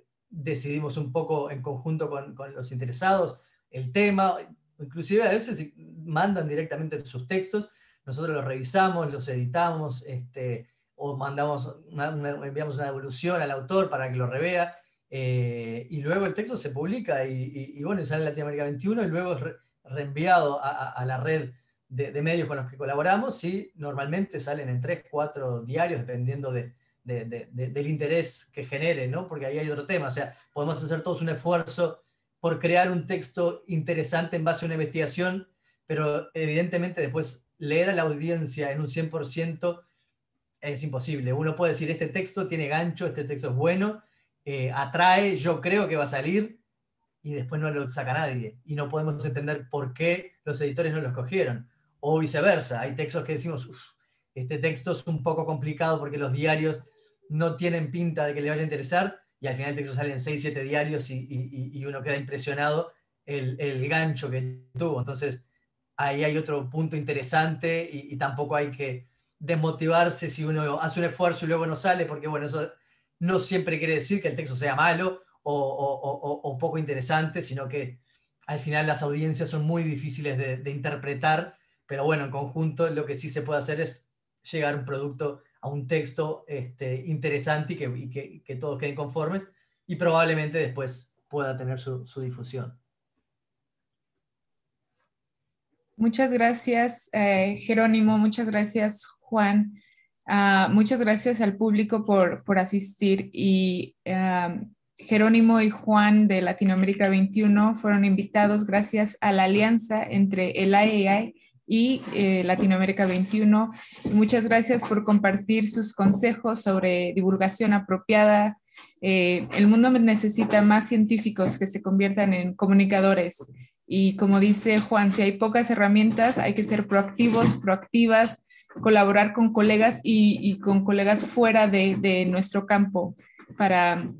eh, decidimos un poco en conjunto con, los interesados el tema, inclusive a veces mandan directamente sus textos, nosotros los revisamos, los editamos, este, o mandamos, enviamos una evolución al autor para que lo revea eh, y luego el texto se publica y, bueno, sale en Latinoamérica 21 y luego es reenviado a, la red de, medios con los que colaboramos, y normalmente salen en tres cuatro diarios, dependiendo de, del interés que genere, ¿no? porque ahí hay otro tema, o sea, podemos hacer todos un esfuerzo por crear un texto interesante en base a una investigación, pero evidentemente después leer a la audiencia en un 100% es imposible. Uno puede decir, este texto tiene gancho, este texto es bueno, eh, atrae, yo creo que va a salir y después no lo saca nadie. Y no podemos entender por qué los editores no lo escogieron. O viceversa, hay textos que decimos, este texto es un poco complicado porque los diarios no tienen pinta de que le vaya a interesar y al final el texto sale en 6, 7 diarios y, uno queda impresionado el, gancho que tuvo. Entonces, ahí hay otro punto interesante y, y, tampoco hay que desmotivarse si uno hace un esfuerzo y luego no sale, porque bueno, eso no siempre quiere decir que el texto sea malo o, poco interesante, sino que al final las audiencias son muy difíciles de, interpretar, pero bueno, en conjunto lo que sí se puede hacer es llegar un producto a un texto este, interesante y, que, todos queden conformes y probablemente después pueda tener su, difusión. Muchas gracias, eh, Jerónimo. Muchas gracias, Juan. Ah, muchas gracias al público por, asistir y Jerónimo y Juan de Latinoamérica 21 fueron invitados gracias a la alianza entre el IAI e y eh, Latinoamérica 21. muchas gracias por compartir sus consejos sobre divulgación apropiada. Eh, el mundo necesita más científicos que se conviertan en comunicadores. Y como dice Juan, si hay pocas herramientas, hay que ser proactivos, proactivas colaborar con colegas y, con colegas fuera de, nuestro campo para,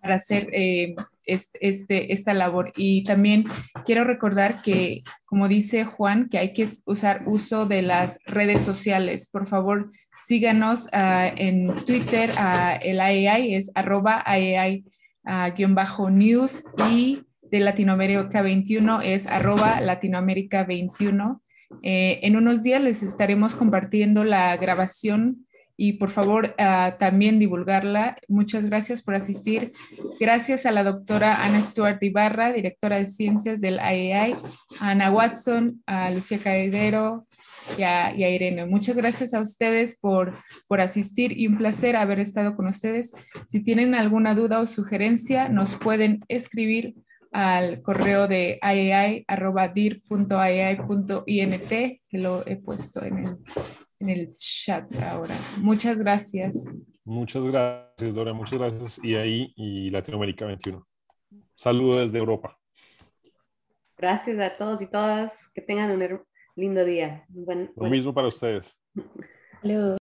para hacer eh, este, esta labor. Y también quiero recordar que, como dice Juan, que hay que usar uso de las redes sociales. Por favor, síganos ah, en Twitter, a el AEI es arroba AEI-news ah, y de Latinoamérica 21 es arroba Latinoamérica 21. Eh, en unos días les estaremos compartiendo la grabación y por favor ah, también divulgarla. Muchas gracias por asistir. Gracias a la doctora Ana Stuart Ibarra, directora de ciencias del IAI, a Ana Watson, a Lucía Caidero y a, Irene. Muchas gracias a ustedes por, por asistir y un placer haber estado con ustedes. Si tienen alguna duda o sugerencia, nos pueden escribir al correo de INT, que lo he puesto en el, chat ahora. Muchas gracias. Muchas gracias, Dora. Muchas gracias, Y ahí y Latinoamérica 21. Saludos desde Europa. Gracias a todos y todas. Que tengan un lindo día. lo mismo para ustedes. Saludos.